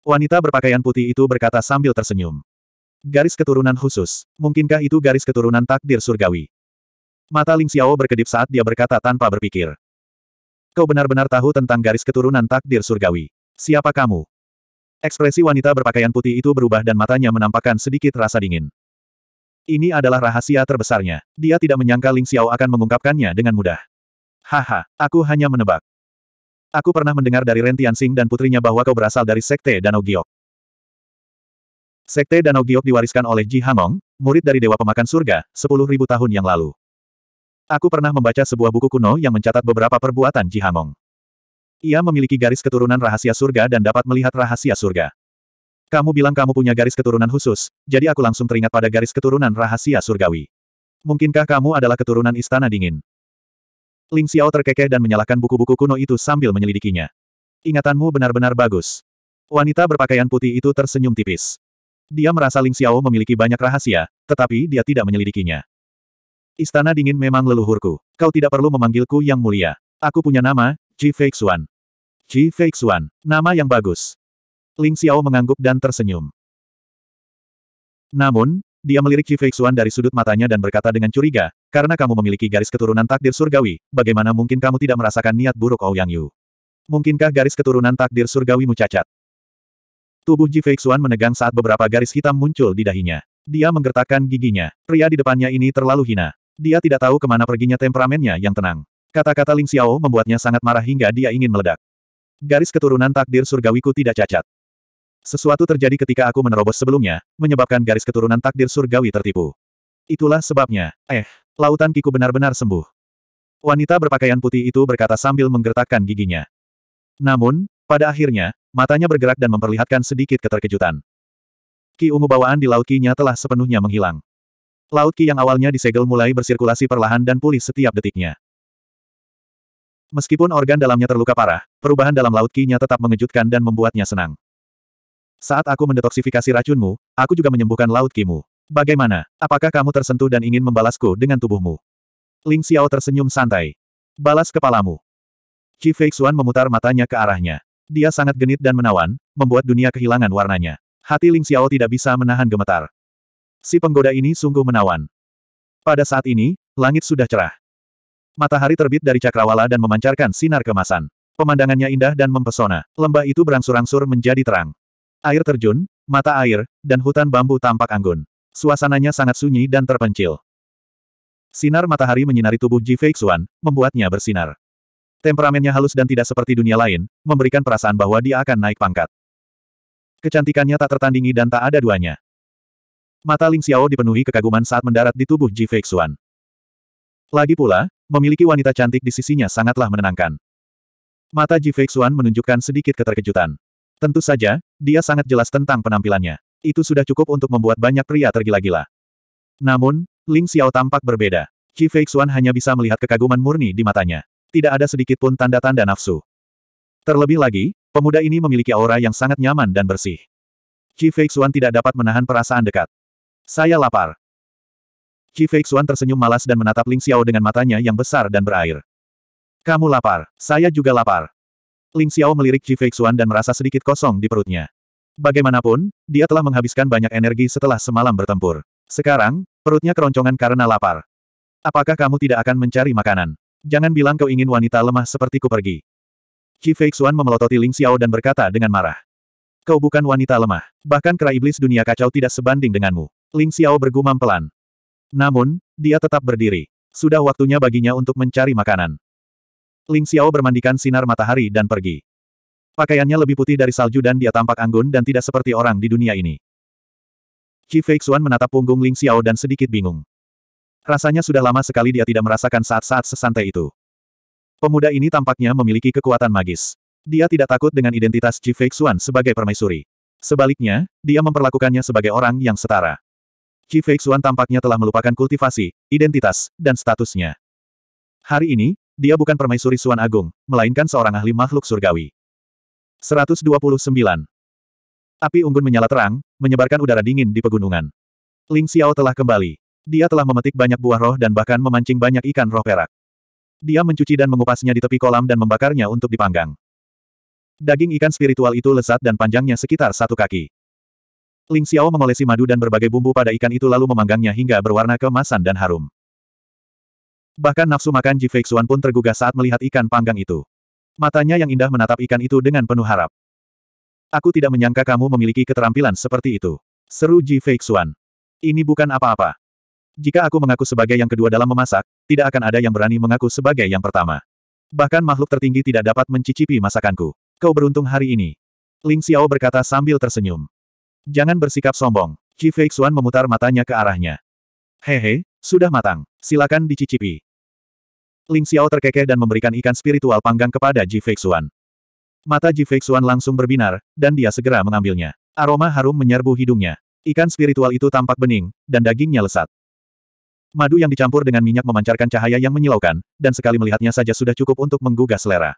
Speaker 1: Wanita berpakaian putih itu berkata sambil tersenyum. Garis keturunan khusus, mungkinkah itu garis keturunan takdir surgawi? Mata Ling Xiao berkedip saat dia berkata tanpa berpikir. Kau benar-benar tahu tentang garis keturunan takdir surgawi. Siapa kamu? Ekspresi wanita berpakaian putih itu berubah dan matanya menampakkan sedikit rasa dingin. Ini adalah rahasia terbesarnya. Dia tidak menyangka Ling Xiao akan mengungkapkannya dengan mudah. Haha, aku hanya menebak. Aku pernah mendengar dari Ren Tianxing dan putrinya bahwa kau berasal dari Sekte Danau Giok. Sekte Danau Giok diwariskan oleh Ji Hamong, murid dari Dewa Pemakan Surga, 10.000 tahun yang lalu. Aku pernah membaca sebuah buku kuno yang mencatat beberapa perbuatan Ji Hamong. Ia memiliki garis keturunan rahasia surga dan dapat melihat rahasia surga. Kamu bilang kamu punya garis keturunan khusus, jadi aku langsung teringat pada garis keturunan rahasia surgawi. Mungkinkah kamu adalah keturunan Istana Dingin? Ling Xiao terkekeh dan menyalakan buku-buku kuno itu sambil menyelidikinya. Ingatanmu benar-benar bagus. Wanita berpakaian putih itu tersenyum tipis. Dia merasa Ling Xiao memiliki banyak rahasia, tetapi dia tidak menyelidikinya. Istana dingin memang leluhurku. Kau tidak perlu memanggilku yang mulia. Aku punya nama, Ji Feixuan. Ji Feixuan, nama yang bagus. Ling Xiao mengangguk dan tersenyum. Namun, dia melirik Qi Feixuan dari sudut matanya dan berkata dengan curiga, karena kamu memiliki garis keturunan takdir surgawi, bagaimana mungkin kamu tidak merasakan niat buruk Ouyang Yu? Mungkinkah garis keturunan takdir surgawimu cacat? Tubuh Ji Feixuan menegang saat beberapa garis hitam muncul di dahinya. Dia menggertakkan giginya. Pria di depannya ini terlalu hina. Dia tidak tahu kemana perginya temperamennya yang tenang. Kata-kata Ling Xiao membuatnya sangat marah hingga dia ingin meledak. Garis keturunan takdir surgawiku tidak cacat. Sesuatu terjadi ketika aku menerobos sebelumnya, menyebabkan garis keturunan takdir surgawi tertipu. Itulah sebabnya. Eh, lautan kiku benar-benar sembuh. Wanita berpakaian putih itu berkata sambil menggertakkan giginya. Namun, pada akhirnya, matanya bergerak dan memperlihatkan sedikit keterkejutan. Ki ungu bawaan di laut kinya telah sepenuhnya menghilang. Laut ki yang awalnya disegel mulai bersirkulasi perlahan dan pulih setiap detiknya. Meskipun organ dalamnya terluka parah, perubahan dalam laut kinya tetap mengejutkan dan membuatnya senang. Saat aku mendetoksifikasi racunmu, aku juga menyembuhkan laut kimu. Bagaimana? Apakah kamu tersentuh dan ingin membalasku dengan tubuhmu? Ling Xiao tersenyum santai. Balas kepalamu. Qi Fei Xuan memutar matanya ke arahnya. Dia sangat genit dan menawan, membuat dunia kehilangan warnanya. Hati Ling Xiao tidak bisa menahan gemetar. Si penggoda ini sungguh menawan. Pada saat ini, langit sudah cerah. Matahari terbit dari cakrawala dan memancarkan sinar kemasan. Pemandangannya indah dan mempesona. Lembah itu berangsur-angsur menjadi terang. Air terjun, mata air, dan hutan bambu tampak anggun. Suasananya sangat sunyi dan terpencil. Sinar matahari menyinari tubuh Ji Feixuan, membuatnya bersinar. Temperamennya halus dan tidak seperti dunia lain, memberikan perasaan bahwa dia akan naik pangkat. Kecantikannya tak tertandingi dan tak ada duanya. Mata Ling Xiao dipenuhi kekaguman saat mendarat di tubuh Ji Feixuan. Lagi pula, memiliki wanita cantik di sisinya sangatlah menenangkan. Mata Ji Feixuan menunjukkan sedikit keterkejutan. Tentu saja, dia sangat jelas tentang penampilannya. Itu sudah cukup untuk membuat banyak pria tergila-gila. Namun, Ling Xiao tampak berbeda. Qi Feixuan hanya bisa melihat kekaguman murni di matanya. Tidak ada sedikit pun tanda-tanda nafsu. Terlebih lagi, pemuda ini memiliki aura yang sangat nyaman dan bersih. Qi Feixuan tidak dapat menahan perasaan dekat. Saya lapar. Qi Feixuan tersenyum malas dan menatap Ling Xiao dengan matanya yang besar dan berair. Kamu lapar, saya juga lapar. Ling Xiao melirik Ji Feixuan dan merasa sedikit kosong di perutnya. Bagaimanapun, dia telah menghabiskan banyak energi setelah semalam bertempur. Sekarang, perutnya keroncongan karena lapar. Apakah kamu tidak akan mencari makanan? Jangan bilang kau ingin wanita lemah seperti ku pergi. Ji Feixuan memelototi Ling Xiao dan berkata dengan marah. Kau bukan wanita lemah. Bahkan kera iblis dunia kacau tidak sebanding denganmu. Ling Xiao bergumam pelan. Namun, dia tetap berdiri. Sudah waktunya baginya untuk mencari makanan. Ling Xiao bermandikan sinar matahari dan pergi. Pakaiannya lebih putih dari salju dan dia tampak anggun dan tidak seperti orang di dunia ini. Qi Feixuan menatap punggung Ling Xiao dan sedikit bingung. Rasanya sudah lama sekali dia tidak merasakan saat-saat sesantai itu. Pemuda ini tampaknya memiliki kekuatan magis. Dia tidak takut dengan identitas Qi Feixuan sebagai permaisuri. Sebaliknya, dia memperlakukannya sebagai orang yang setara. Qi Feixuan tampaknya telah melupakan kultivasi, identitas, dan statusnya. Hari ini, dia bukan permaisuri Suan Agung, melainkan seorang ahli makhluk surgawi. 129. Api unggun menyala terang, menyebarkan udara dingin di pegunungan. Ling Xiao telah kembali. Dia telah memetik banyak buah roh dan bahkan memancing banyak ikan roh perak. Dia mencuci dan mengupasnya di tepi kolam dan membakarnya untuk dipanggang. Daging ikan spiritual itu lezat dan panjangnya sekitar satu kaki. Ling Xiao mengolesi madu dan berbagai bumbu pada ikan itu lalu memanggangnya hingga berwarna kemasan dan harum. Bahkan nafsu makan Ji Feixuan pun tergugah saat melihat ikan panggang itu. Matanya yang indah menatap ikan itu dengan penuh harap. Aku tidak menyangka kamu memiliki keterampilan seperti itu. Seru Ji Feixuan. Ini bukan apa-apa. Jika aku mengaku sebagai yang kedua dalam memasak, tidak akan ada yang berani mengaku sebagai yang pertama. Bahkan makhluk tertinggi tidak dapat mencicipi masakanku. Kau beruntung hari ini. Ling Xiao berkata sambil tersenyum. Jangan bersikap sombong. Ji Feixuan memutar matanya ke arahnya. Hehe, sudah matang. Silakan dicicipi. Ling Xiao terkekeh dan memberikan ikan spiritual panggang kepada Ji Feixuan. Mata Ji Feixuan langsung berbinar, dan dia segera mengambilnya. Aroma harum menyerbu hidungnya. Ikan spiritual itu tampak bening, dan dagingnya lesat. Madu yang dicampur dengan minyak memancarkan cahaya yang menyilaukan, dan sekali melihatnya saja sudah cukup untuk menggugah selera.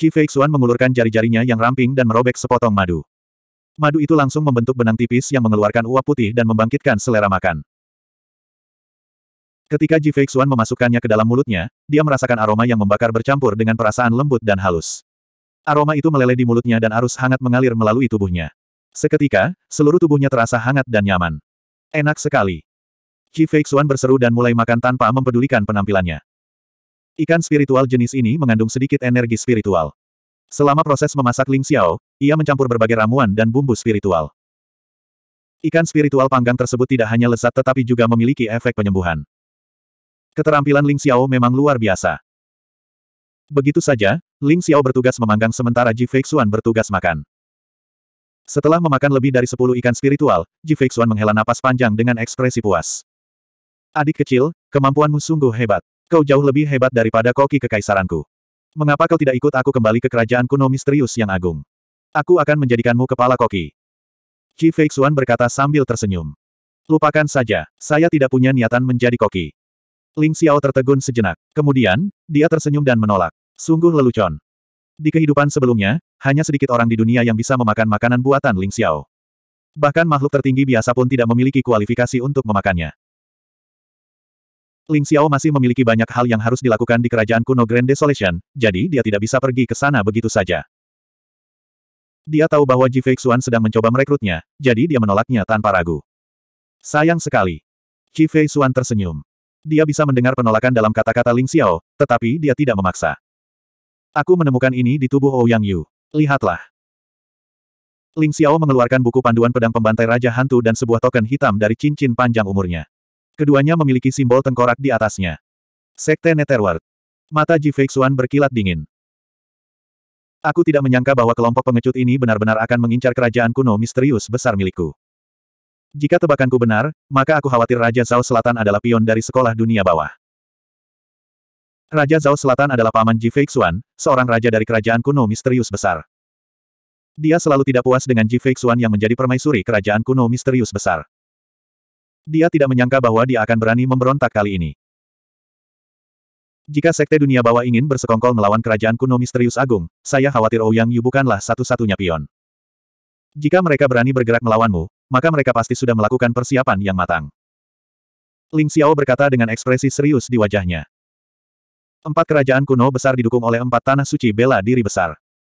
Speaker 1: Ji Feixuan mengulurkan jari-jarinya yang ramping dan merobek sepotong madu. Madu itu langsung membentuk benang tipis yang mengeluarkan uap putih dan membangkitkan selera makan. Ketika Ji Feixuan memasukkannya ke dalam mulutnya, dia merasakan aroma yang membakar bercampur dengan perasaan lembut dan halus. Aroma itu meleleh di mulutnya dan arus hangat mengalir melalui tubuhnya. Seketika, seluruh tubuhnya terasa hangat dan nyaman. Enak sekali. Ji Feixuan berseru dan mulai makan tanpa mempedulikan penampilannya. Ikan spiritual jenis ini mengandung sedikit energi spiritual. Selama proses memasak Ling Xiao, ia mencampur berbagai ramuan dan bumbu spiritual. Ikan spiritual panggang tersebut tidak hanya lezat tetapi juga memiliki efek penyembuhan. Keterampilan Ling Xiao memang luar biasa. Begitu saja, Ling Xiao bertugas memanggang sementara Ji Feixuan bertugas makan. Setelah memakan lebih dari 10 ikan spiritual, Ji Feixuan menghela napas panjang dengan ekspresi puas. Adik kecil, kemampuanmu sungguh hebat. Kau jauh lebih hebat daripada koki kekaisaranku. Mengapa kau tidak ikut aku kembali ke kerajaan kuno misterius yang agung? Aku akan menjadikanmu kepala koki. Ji Feixuan berkata sambil tersenyum. Lupakan saja, saya tidak punya niatan menjadi koki. Ling Xiao tertegun sejenak. Kemudian, dia tersenyum dan menolak. Sungguh lelucon. Di kehidupan sebelumnya, hanya sedikit orang di dunia yang bisa memakan makanan buatan Ling Xiao. Bahkan makhluk tertinggi biasa pun tidak memiliki kualifikasi untuk memakannya. Ling Xiao masih memiliki banyak hal yang harus dilakukan di kerajaan kuno Grand Desolation, jadi dia tidak bisa pergi ke sana begitu saja. Dia tahu bahwa Ji Xuan sedang mencoba merekrutnya, jadi dia menolaknya tanpa ragu. Sayang sekali. Ji Xuan tersenyum. Dia bisa mendengar penolakan dalam kata-kata Ling Xiao, tetapi dia tidak memaksa. Aku menemukan ini di tubuh Ouyang Yu. Lihatlah. Ling Xiao mengeluarkan buku panduan pedang pembantai Raja Hantu dan sebuah token hitam dari cincin panjang umurnya. Keduanya memiliki simbol tengkorak di atasnya. Sekte Netherworld. Mata Ji Feixuan berkilat dingin. Aku tidak menyangka bahwa kelompok pengecut ini benar-benar akan mengincar kerajaan kuno misterius besar milikku. Jika tebakanku benar, maka aku khawatir Raja Zhao Selatan adalah pion dari sekolah dunia bawah. Raja Zhao Selatan adalah paman Ji Feixuan, seorang raja dari kerajaan kuno misterius besar. Dia selalu tidak puas dengan Ji Feixuan yang menjadi permaisuri kerajaan kuno misterius besar. Dia tidak menyangka bahwa dia akan berani memberontak kali ini. Jika Sekte Dunia Bawah ingin bersekongkol melawan kerajaan kuno misterius agung, saya khawatir Ouyang oh Yu bukanlah satu-satunya pion. Jika mereka berani bergerak melawanmu, maka mereka pasti sudah melakukan persiapan yang matang. Ling Xiao berkata dengan ekspresi serius di wajahnya. Empat kerajaan kuno besar didukung oleh empat tanah suci bela diri besar.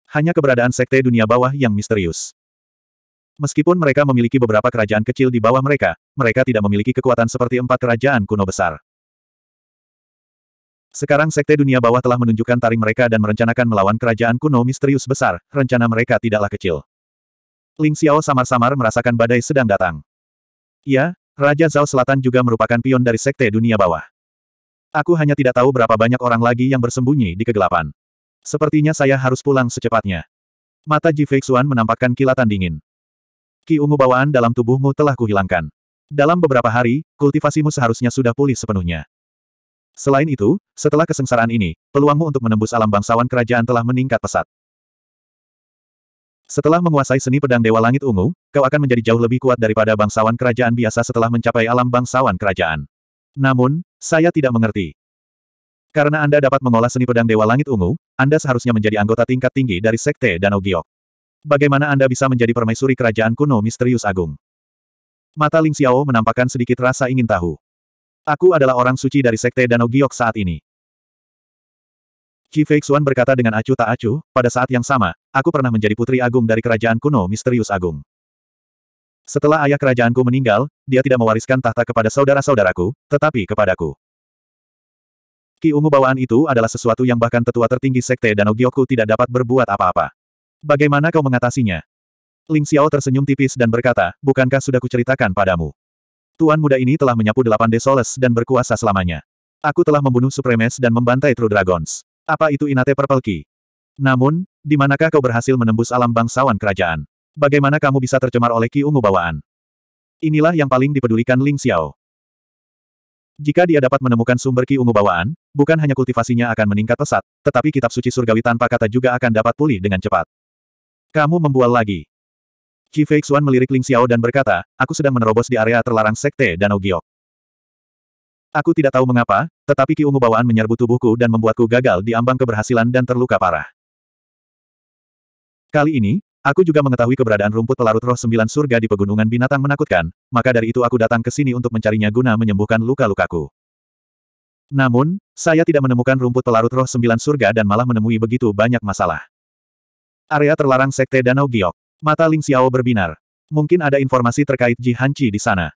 Speaker 1: Hanya keberadaan sekte dunia bawah yang misterius. Meskipun mereka memiliki beberapa kerajaan kecil di bawah mereka, mereka tidak memiliki kekuatan seperti empat kerajaan kuno besar. Sekarang sekte dunia bawah telah menunjukkan taring mereka dan merencanakan melawan kerajaan kuno misterius besar, rencana mereka tidaklah kecil. Ling Xiao samar-samar merasakan badai sedang datang. Ya, Raja Zhao Selatan juga merupakan pion dari Sekte Dunia Bawah. Aku hanya tidak tahu berapa banyak orang lagi yang bersembunyi di kegelapan. Sepertinya saya harus pulang secepatnya. Mata Ji Feixuan menampakkan kilatan dingin. Ki ungu bawaan dalam tubuhmu telah kuhilangkan. Dalam beberapa hari, kultivasimu seharusnya sudah pulih sepenuhnya. Selain itu, setelah kesengsaraan ini, peluangmu untuk menembus alam bangsawan kerajaan telah meningkat pesat. Setelah menguasai seni pedang Dewa Langit Ungu, kau akan menjadi jauh lebih kuat daripada bangsawan kerajaan biasa setelah mencapai alam bangsawan kerajaan. Namun, saya tidak mengerti. Karena Anda dapat mengolah seni pedang Dewa Langit Ungu, Anda seharusnya menjadi anggota tingkat tinggi dari Sekte Danau Giok. Bagaimana Anda bisa menjadi permaisuri kerajaan kuno misterius agung? Mata Ling Xiao menampakkan sedikit rasa ingin tahu. Aku adalah orang suci dari Sekte Danau Giok saat ini. Qi Feixuan berkata dengan acuh tak acuh, pada saat yang sama, Aku pernah menjadi putri agung dari kerajaan kuno misterius agung. Setelah ayah kerajaanku meninggal, dia tidak mewariskan tahta kepada saudara-saudaraku, tetapi kepadaku. Ki ungu bawaan itu adalah sesuatu yang bahkan tetua tertinggi sekte Danau Gyoku tidak dapat berbuat apa-apa. Bagaimana kau mengatasinya? Ling Xiao tersenyum tipis dan berkata, bukankah sudah kuceritakan padamu? Tuan muda ini telah menyapu delapan desoles dan berkuasa selamanya. Aku telah membunuh Supremes dan membantai True Dragons. Apa itu Inate Purple Key? Namun, di manakah kau berhasil menembus alam bangsawan kerajaan? Bagaimana kamu bisa tercemar oleh Ki Ungu bawaan? Inilah yang paling dipedulikan Ling Xiao. Jika dia dapat menemukan sumber Ki Ungu bawaan, bukan hanya kultivasinya akan meningkat pesat, tetapi kitab suci surgawi tanpa kata juga akan dapat pulih dengan cepat. Kamu membual lagi. Qi Fei Xuan melirik Ling Xiao dan berkata, aku sedang menerobos di area terlarang Sekte Danau Giok. Aku tidak tahu mengapa, tetapi Ki Ungu bawaan menyerbu tubuhku dan membuatku gagal di ambang keberhasilan dan terluka parah. Kali ini, aku juga mengetahui keberadaan rumput pelarut roh sembilan surga di pegunungan binatang menakutkan, maka dari itu aku datang ke sini untuk mencarinya guna menyembuhkan luka-lukaku. Namun, saya tidak menemukan rumput pelarut roh sembilan surga dan malah menemui begitu banyak masalah. Area terlarang Sekte Danau Giok. Mata Ling Xiao berbinar. Mungkin ada informasi terkait Ji Hanci di sana.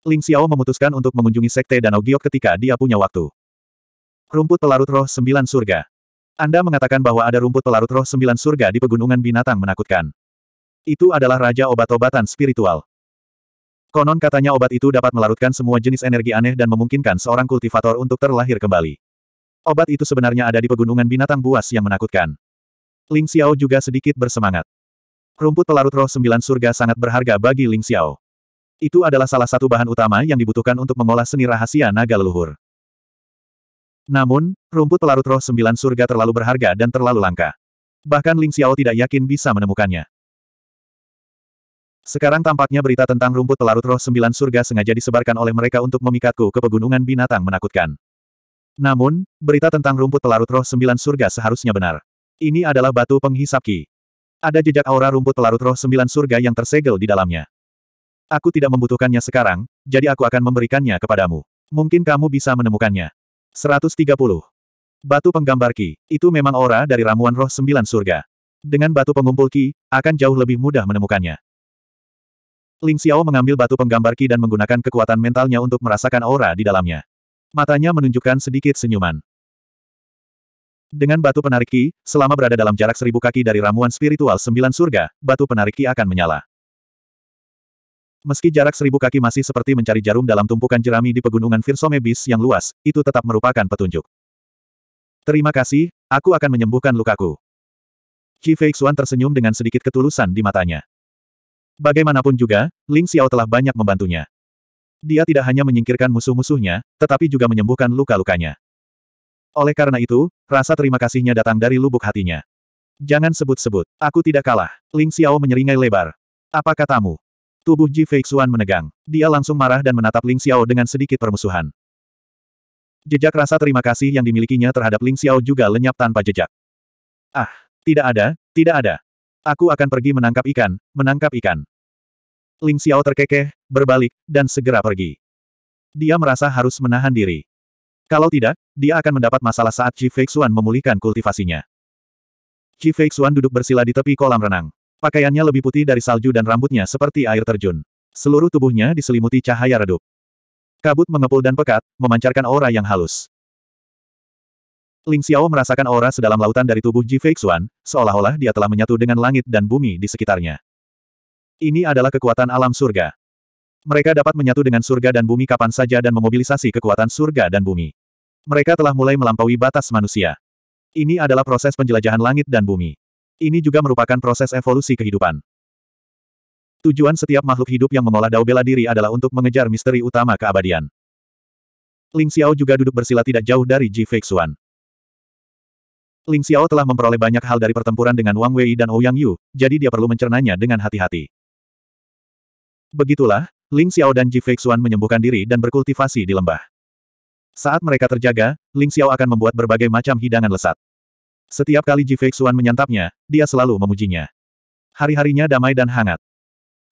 Speaker 1: Ling Xiao memutuskan untuk mengunjungi Sekte Danau Giok ketika dia punya waktu. Rumput pelarut roh sembilan surga. Anda mengatakan bahwa ada rumput pelarut roh sembilan surga di pegunungan binatang menakutkan. Itu adalah raja obat-obatan spiritual. Konon katanya obat itu dapat melarutkan semua jenis energi aneh dan memungkinkan seorang kultivator untuk terlahir kembali. Obat itu sebenarnya ada di pegunungan binatang buas yang menakutkan. Ling Xiao juga sedikit bersemangat. Rumput pelarut roh sembilan surga sangat berharga bagi Ling Xiao. Itu adalah salah satu bahan utama yang dibutuhkan untuk mengolah seni rahasia naga leluhur. Namun, rumput pelarut roh sembilan surga terlalu berharga dan terlalu langka. Bahkan Ling Xiao tidak yakin bisa menemukannya. Sekarang tampaknya berita tentang rumput pelarut roh sembilan surga sengaja disebarkan oleh mereka untuk memikatku ke pegunungan binatang menakutkan. Namun, berita tentang rumput pelarut roh sembilan surga seharusnya benar. Ini adalah batu penghisap ki. Ada jejak aura rumput pelarut roh sembilan surga yang tersegel di dalamnya. Aku tidak membutuhkannya sekarang, jadi aku akan memberikannya kepadamu. Mungkin kamu bisa menemukannya. 130. Batu penggambar Ki, itu memang aura dari ramuan roh sembilan surga. Dengan batu pengumpul Ki, akan jauh lebih mudah menemukannya. Ling Xiao mengambil batu penggambar Ki dan menggunakan kekuatan mentalnya untuk merasakan aura di dalamnya. Matanya menunjukkan sedikit senyuman. Dengan batu penarik Ki, selama berada dalam jarak seribu kaki dari ramuan spiritual sembilan surga, batu penarik Ki akan menyala. Meski jarak seribu kaki masih seperti mencari jarum dalam tumpukan jerami di pegunungan Virsomebis yang luas, itu tetap merupakan petunjuk. Terima kasih, aku akan menyembuhkan lukaku. Qi Feixuan tersenyum dengan sedikit ketulusan di matanya. Bagaimanapun juga, Ling Xiao telah banyak membantunya. Dia tidak hanya menyingkirkan musuh-musuhnya, tetapi juga menyembuhkan luka-lukanya. Oleh karena itu, rasa terima kasihnya datang dari lubuk hatinya. Jangan sebut-sebut, aku tidak kalah. Ling Xiao menyeringai lebar. Apa katamu? Tubuh Ji Feixuan menegang. Dia langsung marah dan menatap Ling Xiao dengan sedikit permusuhan. Jejak rasa terima kasih yang dimilikinya terhadap Ling Xiao juga lenyap tanpa jejak. Ah, tidak ada, tidak ada. Aku akan pergi menangkap ikan, menangkap ikan. Ling Xiao terkekeh, berbalik, dan segera pergi. Dia merasa harus menahan diri. Kalau tidak, dia akan mendapat masalah saat Ji Feixuan memulihkan kultivasinya. Ji Feixuan duduk bersila di tepi kolam renang. Pakaiannya lebih putih dari salju dan rambutnya seperti air terjun. Seluruh tubuhnya diselimuti cahaya redup. Kabut mengepul dan pekat, memancarkan aura yang halus. Ling Xiao merasakan aura sedalam lautan dari tubuh Ji Feixuan, seolah-olah dia telah menyatu dengan langit dan bumi di sekitarnya. Ini adalah kekuatan alam surga. Mereka dapat menyatu dengan surga dan bumi kapan saja dan memobilisasi kekuatan surga dan bumi. Mereka telah mulai melampaui batas manusia. Ini adalah proses penjelajahan langit dan bumi. Ini juga merupakan proses evolusi kehidupan. Tujuan setiap makhluk hidup yang mengolah dao bela diri adalah untuk mengejar misteri utama keabadian. Ling Xiao juga duduk bersila tidak jauh dari Ji Feixuan. Ling Xiao telah memperoleh banyak hal dari pertempuran dengan Wang Wei dan Ouyang Yu, jadi dia perlu mencernanya dengan hati-hati. Begitulah, Ling Xiao dan Ji Feixuan menyembuhkan diri dan berkultivasi di lembah. Saat mereka terjaga, Ling Xiao akan membuat berbagai macam hidangan lesat. Setiap kali Ji Feixuan menyantapnya, dia selalu memujinya. Hari-harinya damai dan hangat.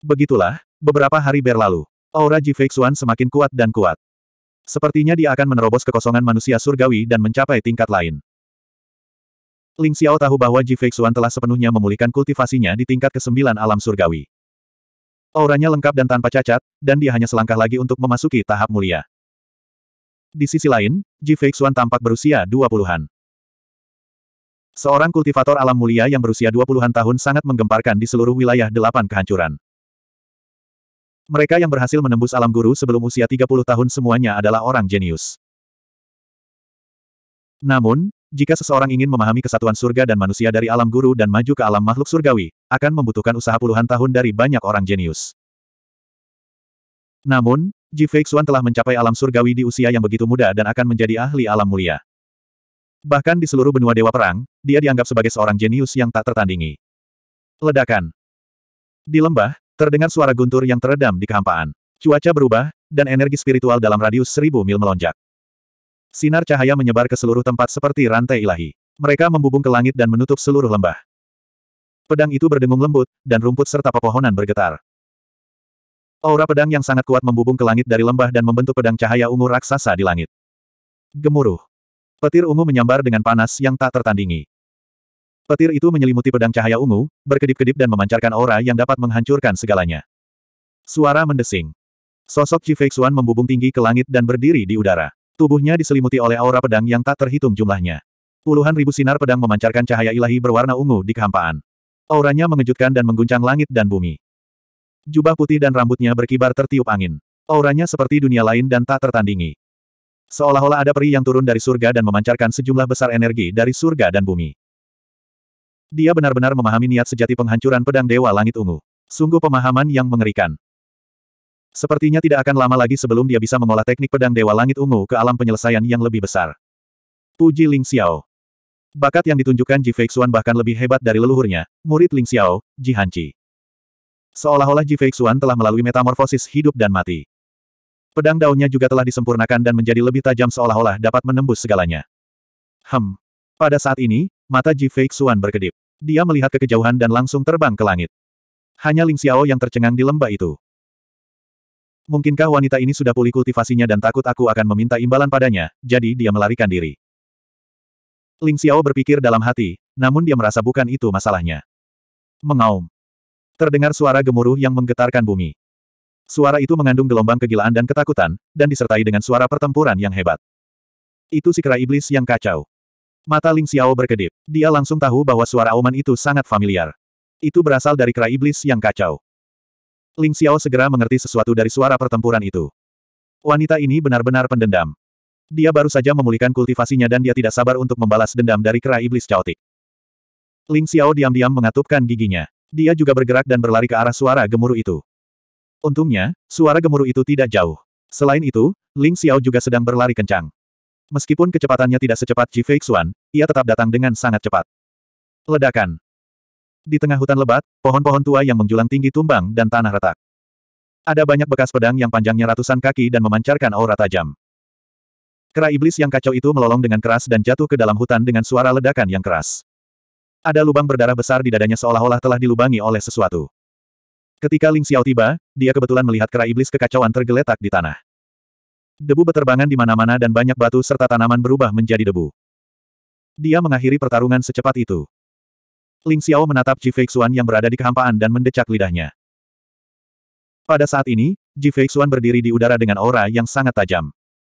Speaker 1: Begitulah, beberapa hari berlalu. Aura Ji Feixuan semakin kuat dan kuat. Sepertinya dia akan menerobos kekosongan manusia surgawi dan mencapai tingkat lain. Ling Xiao tahu bahwa Ji Feixuan telah sepenuhnya memulihkan kultivasinya di tingkat ke-9 alam surgawi. Auranya lengkap dan tanpa cacat, dan dia hanya selangkah lagi untuk memasuki tahap mulia. Di sisi lain, Ji Feixuan tampak berusia dua puluhan. Seorang kultivator alam mulia yang berusia 20-an tahun sangat menggemparkan di seluruh wilayah delapan kehancuran. Mereka yang berhasil menembus alam guru sebelum usia 30 tahun semuanya adalah orang jenius. Namun, jika seseorang ingin memahami kesatuan surga dan manusia dari alam guru dan maju ke alam makhluk surgawi, akan membutuhkan usaha puluhan tahun dari banyak orang jenius. Namun, Ji Feixuan telah mencapai alam surgawi di usia yang begitu muda dan akan menjadi ahli alam mulia. Bahkan di seluruh benua Dewa Perang, dia dianggap sebagai seorang jenius yang tak tertandingi. Ledakan. Di lembah, terdengar suara guntur yang teredam di kehampaan. Cuaca berubah, dan energi spiritual dalam radius seribu mil melonjak. Sinar cahaya menyebar ke seluruh tempat seperti rantai ilahi. Mereka membubung ke langit dan menutup seluruh lembah. Pedang itu berdengung lembut, dan rumput serta pepohonan bergetar. Aura pedang yang sangat kuat membubung ke langit dari lembah dan membentuk pedang cahaya ungu raksasa di langit. Gemuruh. Petir ungu menyambar dengan panas yang tak tertandingi. Petir itu menyelimuti pedang cahaya ungu, berkedip-kedip dan memancarkan aura yang dapat menghancurkan segalanya. Suara mendesing. Sosok Cifei Feixuan membubung tinggi ke langit dan berdiri di udara. Tubuhnya diselimuti oleh aura pedang yang tak terhitung jumlahnya. Puluhan ribu sinar pedang memancarkan cahaya ilahi berwarna ungu di kehampaan. Auranya mengejutkan dan mengguncang langit dan bumi. Jubah putih dan rambutnya berkibar tertiup angin. Auranya seperti dunia lain dan tak tertandingi. Seolah-olah ada peri yang turun dari surga dan memancarkan sejumlah besar energi dari surga dan bumi. Dia benar-benar memahami niat sejati penghancuran pedang Dewa Langit Ungu. Sungguh pemahaman yang mengerikan. Sepertinya tidak akan lama lagi sebelum dia bisa mengolah teknik pedang Dewa Langit Ungu ke alam penyelesaian yang lebih besar. Puji Ling Xiao. Bakat yang ditunjukkan Ji Feixuan bahkan lebih hebat dari leluhurnya, murid Ling Xiao, Ji Hanci. Seolah-olah Ji Feixuan telah melalui metamorfosis hidup dan mati. Pedang daunnya juga telah disempurnakan dan menjadi lebih tajam seolah-olah dapat menembus segalanya. Hem. Pada saat ini, mata Ji Fei Xuan berkedip. Dia melihat ke kejauhan dan langsung terbang ke langit. Hanya Ling Xiao yang tercengang di lembah itu. Mungkinkah wanita ini sudah pulih kultivasinya dan takut aku akan meminta imbalan padanya, jadi dia melarikan diri. Ling Xiao berpikir dalam hati, namun dia merasa bukan itu masalahnya. Mengaum. Terdengar suara gemuruh yang menggetarkan bumi. Suara itu mengandung gelombang kegilaan dan ketakutan, dan disertai dengan suara pertempuran yang hebat. Itu si kera iblis yang kacau. Mata Ling Xiao berkedip. Dia langsung tahu bahwa suara auman itu sangat familiar. Itu berasal dari kera iblis yang kacau. Ling Xiao segera mengerti sesuatu dari suara pertempuran itu. Wanita ini benar-benar pendendam. Dia baru saja memulihkan kultivasinya dan dia tidak sabar untuk membalas dendam dari kera iblis caotik. Ling Xiao diam-diam mengatupkan giginya. Dia juga bergerak dan berlari ke arah suara gemuruh itu. Untungnya, suara gemuruh itu tidak jauh. Selain itu, Ling Xiao juga sedang berlari kencang. Meskipun kecepatannya tidak secepat Ji Feixuan, ia tetap datang dengan sangat cepat. Ledakan. Di tengah hutan lebat, pohon-pohon tua yang menjulang tinggi tumbang dan tanah retak. Ada banyak bekas pedang yang panjangnya ratusan kaki dan memancarkan aura tajam. Kera iblis yang kacau itu melolong dengan keras dan jatuh ke dalam hutan dengan suara ledakan yang keras. Ada lubang berdarah besar di dadanya seolah-olah telah dilubangi oleh sesuatu. Ketika Ling Xiao tiba, dia kebetulan melihat kera iblis kekacauan tergeletak di tanah. Debu beterbangan di mana-mana dan banyak batu serta tanaman berubah menjadi debu. Dia mengakhiri pertarungan secepat itu. Ling Xiao menatap Ji Feixuan yang berada di kehampaan dan mendecak lidahnya. Pada saat ini, Ji Feixuan berdiri di udara dengan aura yang sangat tajam.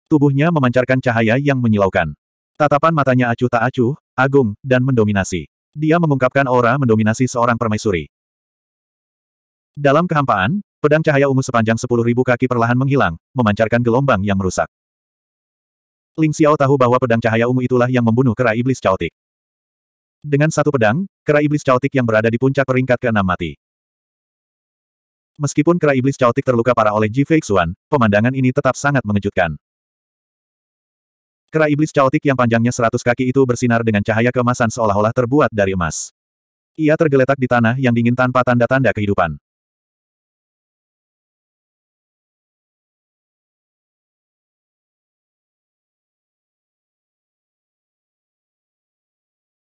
Speaker 1: Tubuhnya memancarkan cahaya yang menyilaukan. Tatapan matanya acuh tak acuh, agung, dan mendominasi. Dia mengungkapkan aura mendominasi seorang permaisuri. Dalam kehampaan, pedang cahaya ungu sepanjang sepuluh ribu kaki perlahan menghilang, memancarkan gelombang yang merusak. Ling Xiao tahu bahwa pedang cahaya ungu itulah yang membunuh kera iblis caotik. Dengan satu pedang, kera iblis caotik yang berada di puncak peringkat ke-6 mati. Meskipun kera iblis caotik terluka parah oleh Ji Feixuan, pemandangan ini tetap sangat mengejutkan. Kera iblis caotik yang panjangnya seratus kaki itu bersinar dengan cahaya keemasan seolah-olah terbuat dari emas. Ia tergeletak di tanah yang dingin tanpa tanda-tanda kehidupan.